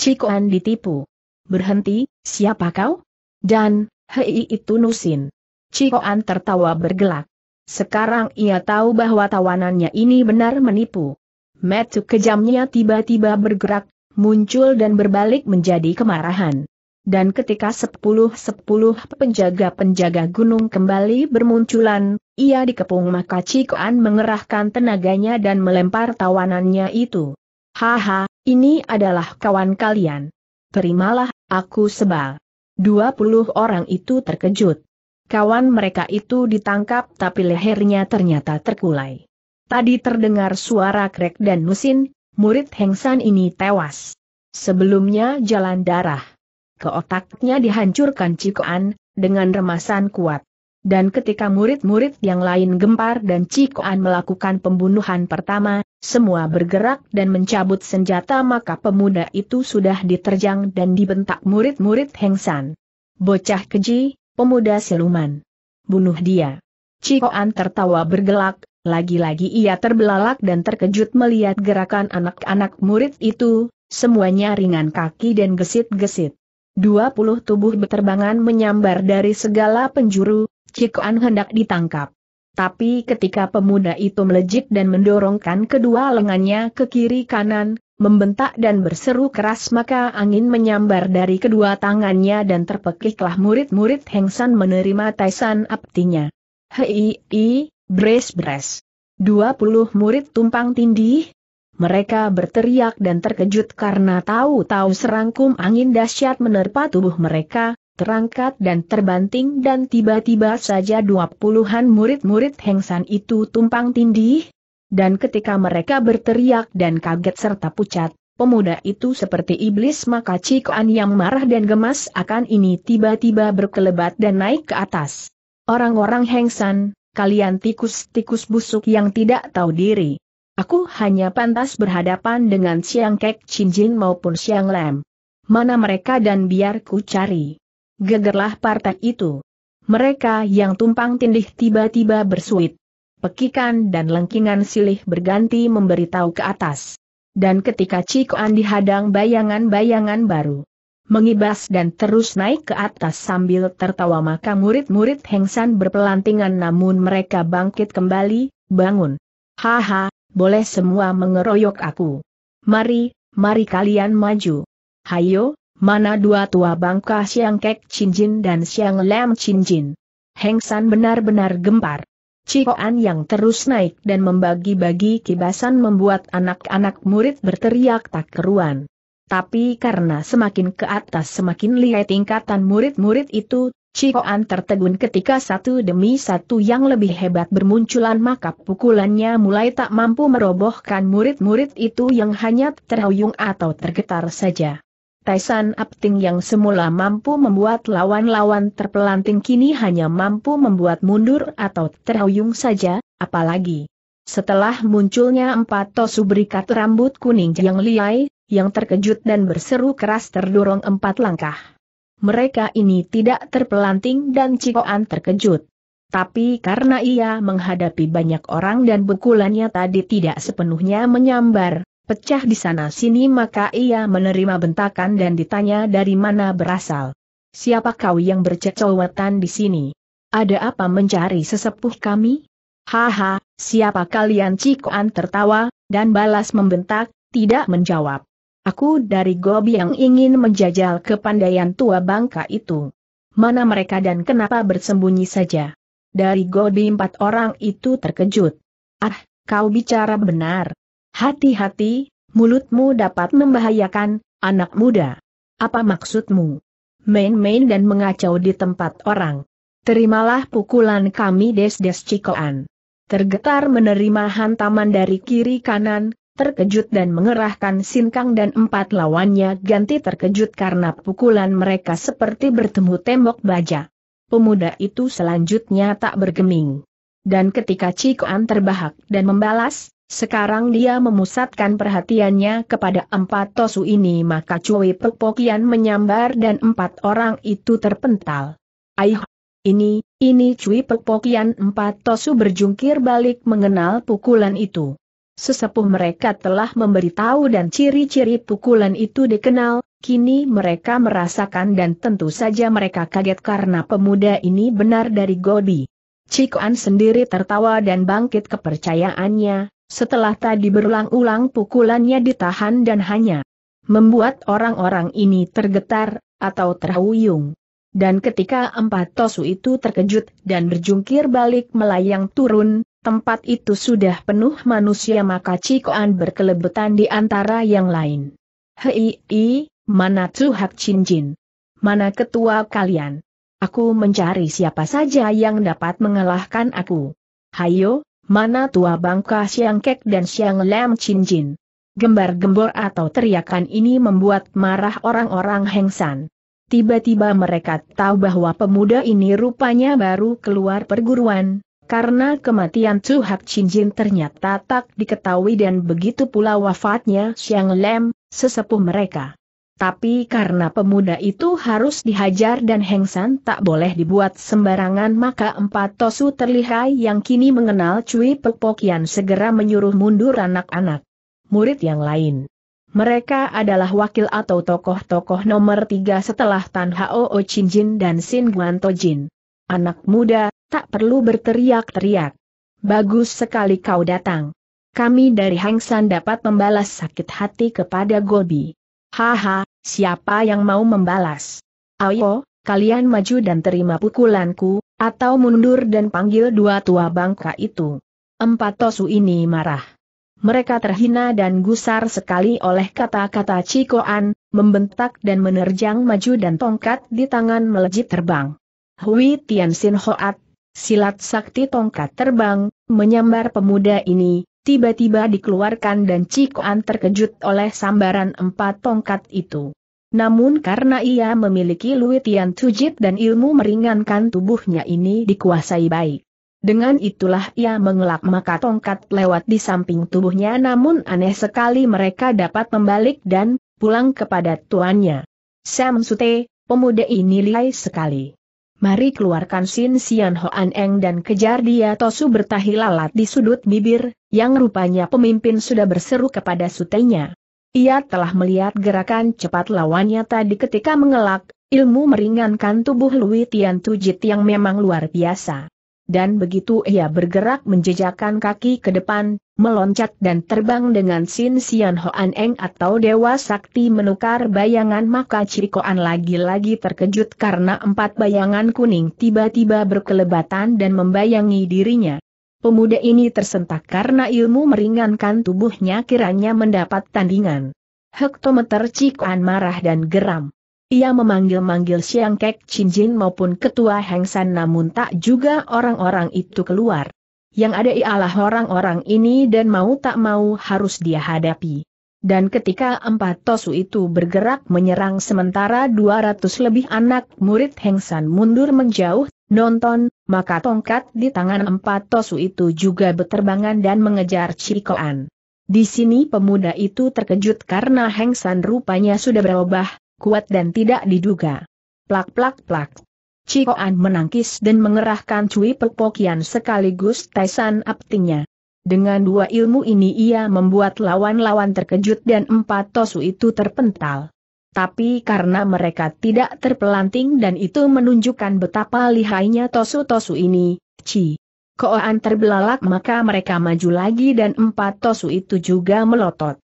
Cikoan ditipu. Berhenti, siapa kau? Dan, hei itu Nusin. Cikoan tertawa bergelak. Sekarang ia tahu bahwa tawanannya ini benar menipu. Metu kejamnya tiba-tiba bergerak, muncul dan berbalik menjadi kemarahan. Dan ketika sepuluh-sepuluh penjaga-penjaga gunung kembali bermunculan, ia dikepung maka Cikoan mengerahkan tenaganya dan melempar tawanannya itu. Haha, ini adalah kawan kalian. Terimalah, aku sebal. Dua puluh orang itu terkejut. Kawan mereka itu ditangkap tapi lehernya ternyata terkulai. Tadi terdengar suara krek dan nusin, murid Hengsan ini tewas. Sebelumnya jalan darah. Ke otaknya dihancurkan cikoan, dengan remasan kuat. Dan ketika murid-murid yang lain gempar dan Cikoan melakukan pembunuhan pertama, semua bergerak dan mencabut senjata maka pemuda itu sudah diterjang dan dibentak murid-murid Hengsan. Bocah keji, pemuda siluman. Bunuh dia. Cikoan tertawa bergelak, lagi-lagi ia terbelalak dan terkejut melihat gerakan anak-anak murid itu, semuanya ringan kaki dan gesit-gesit. Dua puluh tubuh beterbangan menyambar dari segala penjuru, Cikuan hendak ditangkap. Tapi ketika pemuda itu melejit dan mendorongkan kedua lengannya ke kiri kanan, membentak dan berseru keras maka angin menyambar dari kedua tangannya dan terpekiklah murid-murid Hengsan menerima Taisan aptinya. Hei, Bres-bres. 20 murid tumpang tindih? Mereka berteriak dan terkejut karena tahu-tahu serangkum angin dahsyat menerpa tubuh mereka, terangkat dan terbanting dan tiba-tiba saja dua puluhan murid-murid Hengsan itu tumpang tindih. Dan ketika mereka berteriak dan kaget serta pucat, pemuda itu seperti iblis maka Cikoan yang marah dan gemas akan ini tiba-tiba berkelebat dan naik ke atas. Orang-orang Hengsan, kalian tikus-tikus busuk yang tidak tahu diri. Aku hanya pantas berhadapan dengan Siang Kek Jin maupun Siang Lem. Mana mereka dan biar ku cari. Gegerlah partai itu. Mereka yang tumpang tindih tiba-tiba bersuit. Pekikan dan lengkingan silih berganti memberitahu ke atas. Dan ketika Cikuan dihadang bayangan-bayangan baru mengibas dan terus naik ke atas sambil tertawa maka murid-murid Hengsan berpelantingan namun mereka bangkit kembali, bangun. Haha, boleh semua mengeroyok aku. Mari, mari kalian maju. Hayo, mana dua tua bangka Siang Kek Cinjin dan Siang Lam Cinjin. Hengsan benar-benar gempar. Cikoan yang terus naik dan membagi-bagi kibasan membuat anak-anak murid berteriak tak keruan. Tapi karena semakin ke atas semakin lihai tingkatan murid-murid itu, Cikoan tertegun ketika satu demi satu yang lebih hebat bermunculan maka pukulannya mulai tak mampu merobohkan murid-murid itu yang hanya terhuyung atau tergetar saja. Taisan Apting yang semula mampu membuat lawan-lawan terpelanting kini hanya mampu membuat mundur atau terhuyung saja, apalagi. Setelah munculnya empat tosu berikat rambut kuning yang liai, yang terkejut dan berseru keras terdorong empat langkah. Mereka ini tidak terpelanting dan Cikoan terkejut. Tapi karena ia menghadapi banyak orang dan pukulannya tadi tidak sepenuhnya menyambar, pecah di sana-sini maka ia menerima bentakan dan ditanya dari mana berasal. Siapa kau yang bercecowetan di sini? Ada apa mencari sesepuh kami? Haha, siapa kalian Cikoan tertawa, dan balas membentak, tidak menjawab. Aku dari Gobi yang ingin menjajal kepandaian tua bangka itu. Mana mereka dan kenapa bersembunyi saja? Dari Gobi empat orang itu terkejut. Ah, kau bicara benar. Hati-hati, mulutmu dapat membahayakan, anak muda. Apa maksudmu? Main-main dan mengacau di tempat orang. Terimalah pukulan kami des-des cikoan. Tergetar menerima hantaman dari kiri kanan, terkejut dan mengerahkan sinkang dan empat lawannya ganti terkejut karena pukulan mereka seperti bertemu tembok baja. Pemuda itu selanjutnya tak bergeming. Dan ketika Cikoan terbahak dan membalas, sekarang dia memusatkan perhatiannya kepada empat tosu ini maka Cui Perpokian menyambar dan empat orang itu terpental. Aih, ini, ini Cui Pekpokian empat tosu berjungkir balik mengenal pukulan itu. Sesepuh mereka telah memberitahu dan ciri-ciri pukulan itu dikenal, kini mereka merasakan dan tentu saja mereka kaget karena pemuda ini benar dari Gobi. Cikuan sendiri tertawa dan bangkit kepercayaannya, setelah tadi berulang-ulang pukulannya ditahan dan hanya membuat orang-orang ini tergetar, atau terhuyung. Dan ketika empat tosu itu terkejut dan berjungkir balik melayang turun, tempat itu sudah penuh manusia maka Cikoan berkelebetan di antara yang lain. Hei, i, mana Hak Cincin? Mana ketua kalian? Aku mencari siapa saja yang dapat mengalahkan aku. Hayo, mana tua bangka Siang Kek dan Siang Lam Cincin? Gembar-gembor atau teriakan ini membuat marah orang-orang Hengsan. Tiba-tiba mereka tahu bahwa pemuda ini rupanya baru keluar perguruan, karena kematian Chu Hak Chin Jin ternyata tak diketahui dan begitu pula wafatnya Xiang Lem, sesepuh mereka. Tapi karena pemuda itu harus dihajar dan Hengsan tak boleh dibuat sembarangan maka empat tosu terlihai yang kini mengenal Cui Pepokian segera menyuruh mundur anak-anak. Murid yang lain. Mereka adalah wakil atau tokoh-tokoh nomor tiga setelah Tan Hao Chin Jin dan Sin Guan To Jin. Anak muda, tak perlu berteriak-teriak. Bagus sekali kau datang. Kami dari Hangsan dapat membalas sakit hati kepada Gobi. Haha, siapa yang mau membalas? Ayo, kalian maju dan terima pukulanku, atau mundur dan panggil dua tua bangka itu. Empat tosu ini marah. Mereka terhina dan gusar sekali oleh kata-kata Cikoan, membentak dan menerjang maju dan tongkat di tangan melejit terbang. Hui Tian Sin Hoat Silat sakti tongkat terbang, menyambar pemuda ini, tiba-tiba dikeluarkan dan Cikoan terkejut oleh sambaran empat tongkat itu. Namun karena ia memiliki Luitian Tujit dan ilmu meringankan tubuhnya ini dikuasai baik. Dengan itulah ia mengelak maka tongkat lewat di samping tubuhnya namun aneh sekali mereka dapat membalik dan pulang kepada tuannya. Sam Sute, pemuda ini lihai sekali. Mari keluarkan Sin Sian Hoan Eng dan kejar dia Tosu bertahi lalat di sudut bibir, yang rupanya pemimpin sudah berseru kepada sutenya. Ia telah melihat gerakan cepat lawannya tadi ketika mengelak, ilmu meringankan tubuh Lui Tian Tujit yang memang luar biasa. Dan begitu ia bergerak menjejakkan kaki ke depan, meloncat dan terbang dengan Sin Sian Hoan Eng atau Dewa Sakti menukar bayangan maka Cirikoan lagi-lagi terkejut karena empat bayangan kuning tiba-tiba berkelebatan dan membayangi dirinya. Pemuda ini tersentak karena ilmu meringankan tubuhnya kiranya mendapat tandingan. Hektometer Cikuan marah dan geram. Ia memanggil-manggil Siang Kek Chin Jin maupun Ketua Heng San namun tak juga orang-orang itu keluar. Yang ada ialah orang-orang ini dan mau tak mau harus dia hadapi. Dan ketika empat tosu itu bergerak menyerang sementara 200 lebih anak murid Hengsan mundur menjauh, nonton, maka tongkat di tangan empat tosu itu juga berterbangan dan mengejar Cikoan. Di sini pemuda itu terkejut karena Hengsan rupanya sudah berubah, kuat dan tidak diduga. Plak plak plak. Cikoan menangkis dan mengerahkan Cui Pepokian sekaligus Taisan Aptingnya. Dengan dua ilmu ini ia membuat lawan-lawan terkejut dan empat tosu itu terpental. Tapi karena mereka tidak terpelanting dan itu menunjukkan betapa lihainya tosu-tosu ini, Ci. Koan terbelalak maka mereka maju lagi dan empat tosu itu juga melotot.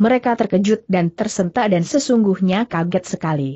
Mereka terkejut dan tersentak dan sesungguhnya kaget sekali.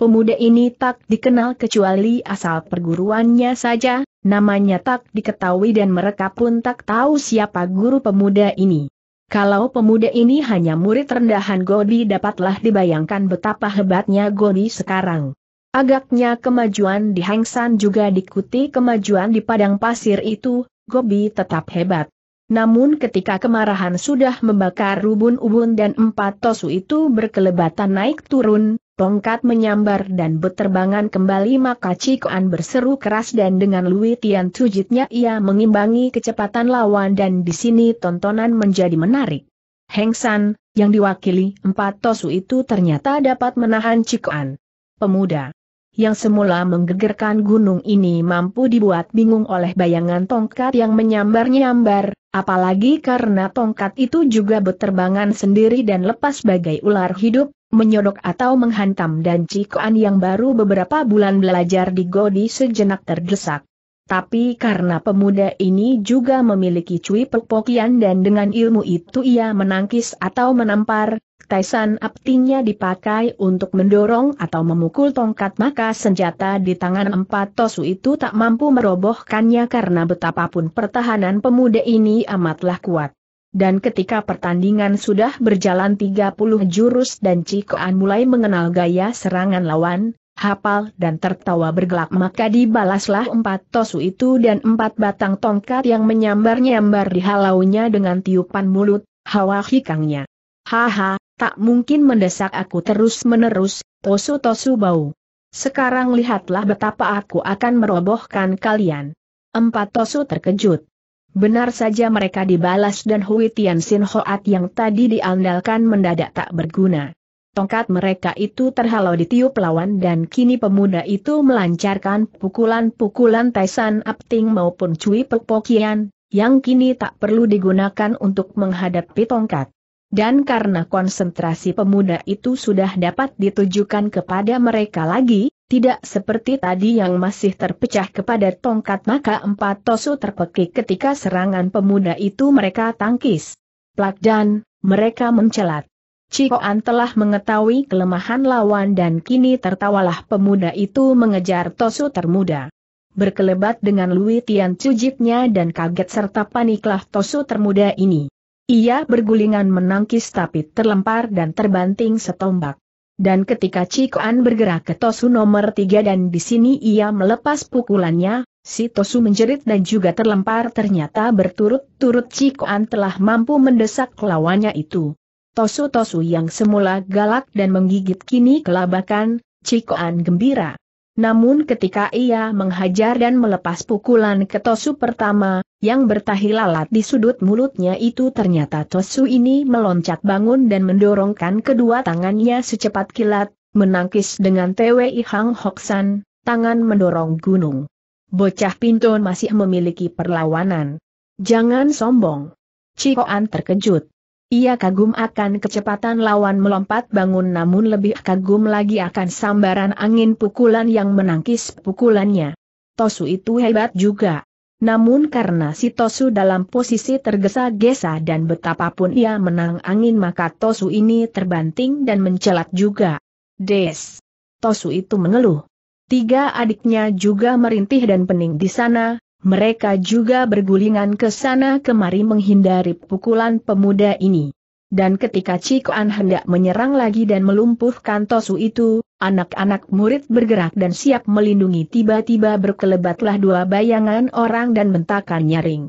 Pemuda ini tak dikenal kecuali asal perguruannya saja, namanya tak diketahui dan mereka pun tak tahu siapa guru pemuda ini. Kalau pemuda ini hanya murid rendahan Godi dapatlah dibayangkan betapa hebatnya Godi sekarang. Agaknya kemajuan di Hengsan juga diikuti kemajuan di padang pasir itu, Gobi tetap hebat. Namun ketika kemarahan sudah membakar rubun-ubun dan empat tosu itu berkelebatan naik turun, tongkat menyambar dan berterbangan kembali maka Cikoan berseru keras dan dengan Lui Tian Tujitnya ia mengimbangi kecepatan lawan dan di sini tontonan menjadi menarik. Heng San, yang diwakili empat tosu itu ternyata dapat menahan Cikoan. Pemuda yang semula menggegerkan gunung ini mampu dibuat bingung oleh bayangan tongkat yang menyambar-nyambar, apalagi karena tongkat itu juga berterbangan sendiri dan lepas bagai ular hidup, menyodok atau menghantam dan Cikoan yang baru beberapa bulan belajar di Godi sejenak terdesak. Tapi karena pemuda ini juga memiliki cuy pepokian dan dengan ilmu itu ia menangkis atau menampar, Taisan aptinya dipakai untuk mendorong atau memukul tongkat maka senjata di tangan empat tosu itu tak mampu merobohkannya karena betapapun pertahanan pemuda ini amatlah kuat. Dan ketika pertandingan sudah berjalan 30 jurus dan Cikoan mulai mengenal gaya serangan lawan, hafal dan tertawa bergelak maka dibalaslah empat tosu itu dan empat batang tongkat yang menyambar-nyambar dihalaunya dengan tiupan mulut, hawa hikangnya. Haha, tak mungkin mendesak aku terus-menerus, tosu-tosu bau. Sekarang lihatlah betapa aku akan merobohkan kalian. Empat tosu terkejut. Benar saja mereka dibalas dan Hui Tian Sin Hoat yang tadi diandalkan mendadak tak berguna. Tongkat mereka itu terhalau ditiup lawan dan kini pemuda itu melancarkan pukulan-pukulan Taisan Apting maupun Cui Pepokian, yang kini tak perlu digunakan untuk menghadapi tongkat. Dan karena konsentrasi pemuda itu sudah dapat ditujukan kepada mereka lagi, tidak seperti tadi yang masih terpecah kepada tongkat maka empat tosu terpekik ketika serangan pemuda itu mereka tangkis. Plak dan, mereka mencelat. Cikoan telah mengetahui kelemahan lawan dan kini tertawalah pemuda itu mengejar tosu termuda. Berkelebat dengan Lui Tian cujitnya dan kaget serta paniklah tosu termuda ini. Ia bergulingan menangkis tapi terlempar dan terbanting setombak. Dan ketika Cikoan bergerak ke Tosu nomor tiga dan di sini ia melepas pukulannya, si Tosu menjerit dan juga terlempar ternyata berturut-turut Cikoan telah mampu mendesak lawannya itu. Tosu-tosu yang semula galak dan menggigit kini kelabakan, Cikoan gembira. Namun ketika ia menghajar dan melepas pukulan ke Tosu pertama, yang bertahi lalat di sudut mulutnya itu ternyata Tosu ini meloncat bangun dan mendorongkan kedua tangannya secepat kilat, menangkis dengan TWI Hang Hoksan, tangan mendorong gunung. Bocah Pinton masih memiliki perlawanan. Jangan sombong. Cikoan terkejut. Ia kagum akan kecepatan lawan melompat bangun namun lebih kagum lagi akan sambaran angin pukulan yang menangkis pukulannya. Tosu itu hebat juga. Namun karena si Tosu dalam posisi tergesa-gesa dan betapapun ia menang angin maka Tosu ini terbanting dan mencelat juga. Des! Tosu itu mengeluh. Tiga adiknya juga merintih dan pening di sana, mereka juga bergulingan ke sana kemari menghindari pukulan pemuda ini. Dan ketika Cikuan hendak menyerang lagi dan melumpuhkan Tosu itu, anak-anak murid bergerak dan siap melindungi tiba-tiba berkelebatlah dua bayangan orang dan bentakan nyaring.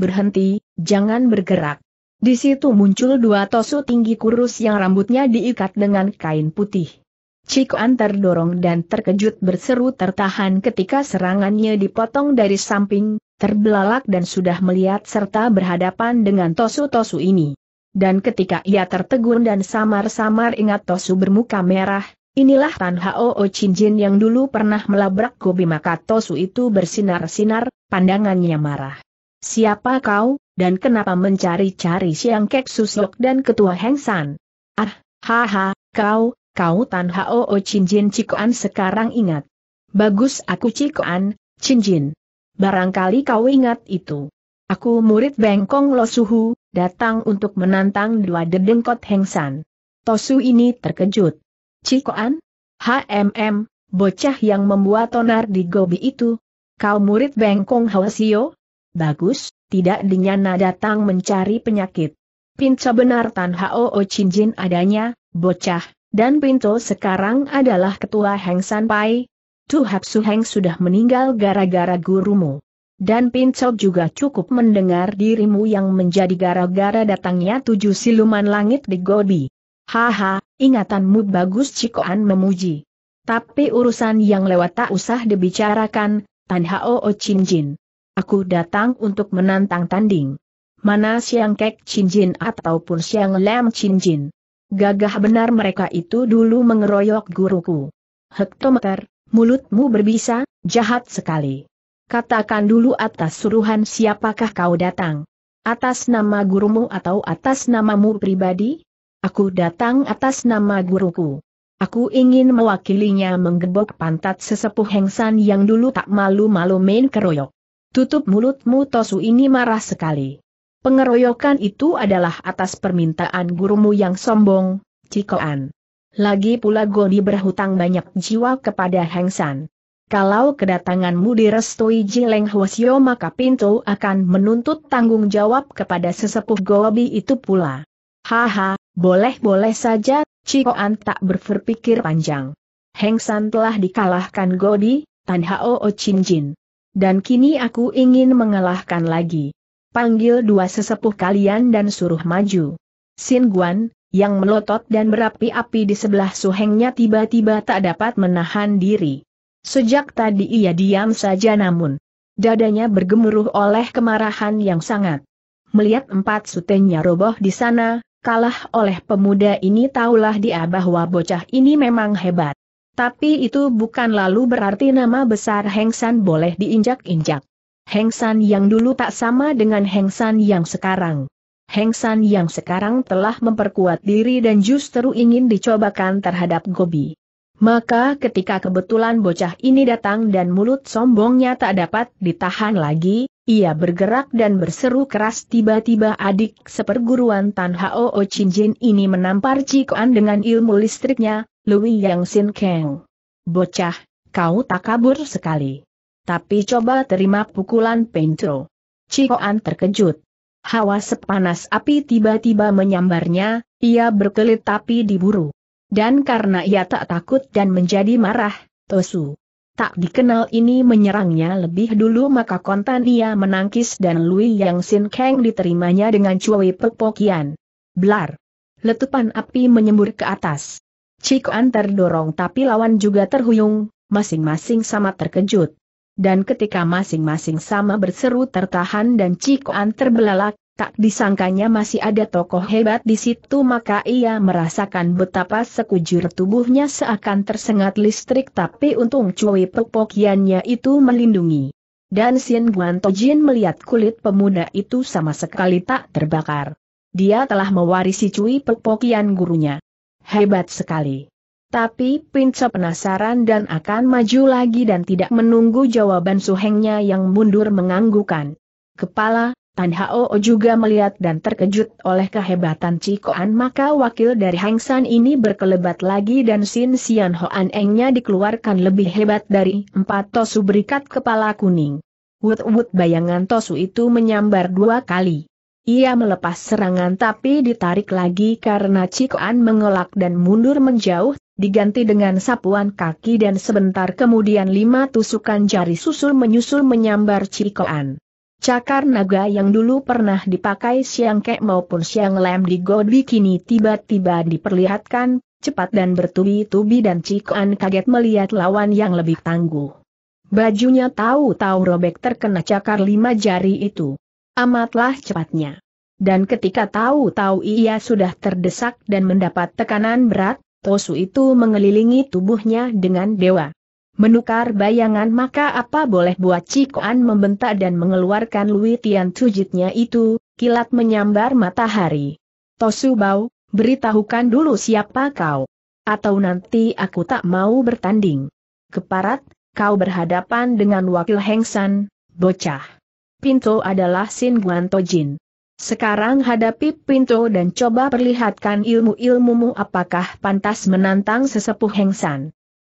Berhenti, jangan bergerak. Di situ muncul dua Tosu tinggi kurus yang rambutnya diikat dengan kain putih. Cik An terdorong dan terkejut berseru tertahan ketika serangannya dipotong dari samping, terbelalak dan sudah melihat serta berhadapan dengan Tosu-Tosu ini. Dan ketika ia tertegun dan samar-samar ingat Tosu bermuka merah, inilah Tan Hao Jin yang dulu pernah melabrak Gobi maka Tosu itu bersinar-sinar, pandangannya marah. Siapa kau, dan kenapa mencari-cari Siang Kek Susok dan Ketua Hengsan? Ah, haha, kau, kau Tan Hao Cinjin Cikoan sekarang ingat. Bagus aku Cikoan, Cinjin. Barangkali kau ingat itu. Aku murid Bengkong Lo datang untuk menantang dua dedengkot Hengsan. Tosu ini terkejut. Cikoan? HMM, bocah yang membuat tonar di Gobi itu. Kau murid Bengkong Hwasio? Bagus, tidak dinyana datang mencari penyakit. Pinca benar Tan Hao Cinjin adanya, bocah, dan Pinto sekarang adalah ketua Heng San Pai. Tu Hapsu Heng sudah meninggal gara-gara gurumu. Dan Pinto juga cukup mendengar dirimu yang menjadi gara-gara datangnya tujuh siluman langit di Gobi. Haha, ingatanmu bagus Cikoan memuji. Tapi urusan yang lewat tak usah dibicarakan, Tan Hao O Chin Jin. Aku datang untuk menantang tanding mana Siang Kek Chin Jin ataupun Siang Lam Chin Jin. Gagah benar mereka itu dulu mengeroyok guruku. Hektometer, mulutmu berbisa, jahat sekali. Katakan dulu atas suruhan siapakah kau datang. Atas nama gurumu atau atas namamu pribadi? Aku datang atas nama guruku. Aku ingin mewakilinya menggebok pantat sesepuh Hengsan yang dulu tak malu-malu main keroyok. Tutup mulutmu Tosu ini marah sekali. Pengeroyokan itu adalah atas permintaan gurumu yang sombong, Cikoan. Lagi pula Goni berhutang banyak jiwa kepada Heng San. Kalau kedatanganmu direstui Jileng Huasio maka pintu akan menuntut tanggung jawab kepada sesepuh Gobi itu pula. Haha, boleh-boleh saja, Cikoan tak berpikir panjang. Heng San telah dikalahkan Godi, Tan Hao Chin Jin. Dan kini aku ingin mengalahkan lagi panggil dua sesepuh kalian dan suruh maju. Sin Guan, yang melotot dan berapi-api di sebelah suhengnya tiba-tiba tak dapat menahan diri. Sejak tadi ia diam saja namun, dadanya bergemuruh oleh kemarahan yang sangat. Melihat empat sutenya roboh di sana, kalah oleh pemuda ini taulah dia bahwa bocah ini memang hebat. Tapi itu bukan lalu berarti nama besar Hengsan boleh diinjak-injak. Hengsan yang dulu tak sama dengan Hengsan yang sekarang. Hengsan yang sekarang telah memperkuat diri dan justru ingin dicobakan terhadap Gobi. Maka ketika kebetulan bocah ini datang dan mulut sombongnya tak dapat ditahan lagi, ia bergerak dan berseru keras tiba-tiba adik seperguruan Tan Hao O Chin Jin ini menampar cikuan dengan ilmu listriknya, Lui Yang Sin Kang. Bocah, kau tak kabur sekali. Tapi coba terima pukulan pencro. Cikoan terkejut. Hawa sepanas api tiba-tiba menyambarnya, ia berkelit tapi diburu. Dan karena ia tak takut dan menjadi marah, Tosu tak dikenal ini menyerangnya lebih dulu maka kontan ia menangkis dan Lui Yang Sin Kang diterimanya dengan cuai pepokian. Blar. Letupan api menyembur ke atas. Cikoan terdorong tapi lawan juga terhuyung, masing-masing sama terkejut dan ketika masing-masing sama berseru tertahan dan Cikoan terbelalak, tak disangkanya masih ada tokoh hebat di situ maka ia merasakan betapa sekujur tubuhnya seakan tersengat listrik tapi untung cuwi pepokiannya itu melindungi. Dan Sien Guan Tojin melihat kulit pemuda itu sama sekali tak terbakar. Dia telah mewarisi cuwi pepokian gurunya. Hebat sekali. Tapi Pinca penasaran dan akan maju lagi dan tidak menunggu jawaban suhengnya yang mundur menganggukan. Kepala, Tan Hao juga melihat dan terkejut oleh kehebatan Cikoan maka wakil dari Hang San ini berkelebat lagi dan Sin Sian Hoan Engnya dikeluarkan lebih hebat dari empat tosu berikat kepala kuning. Wut-wut bayangan tosu itu menyambar dua kali. Ia melepas serangan tapi ditarik lagi karena Cikoan mengelak dan mundur menjauh diganti dengan sapuan kaki dan sebentar kemudian lima tusukan jari susul menyusul menyambar Cikoan. Cakar naga yang dulu pernah dipakai Siang Kek maupun Siang Lem di Godwi kini tiba-tiba diperlihatkan, cepat dan bertubi-tubi dan Cikoan kaget melihat lawan yang lebih tangguh. Bajunya tahu-tahu robek terkena cakar lima jari itu. Amatlah cepatnya. Dan ketika tahu-tahu ia sudah terdesak dan mendapat tekanan berat, Tosu itu mengelilingi tubuhnya dengan dewa. Menukar bayangan maka apa boleh buat Cikoan membentak dan mengeluarkan Lui Tian Tujitnya itu, kilat menyambar matahari. Tosu Bau, beritahukan dulu siapa kau. Atau nanti aku tak mau bertanding. Keparat, kau berhadapan dengan wakil Hengsan, bocah. Pinto adalah Sin Tojin. Sekarang hadapi pintu dan coba perlihatkan ilmu-ilmumu apakah pantas menantang sesepuh Hengsan.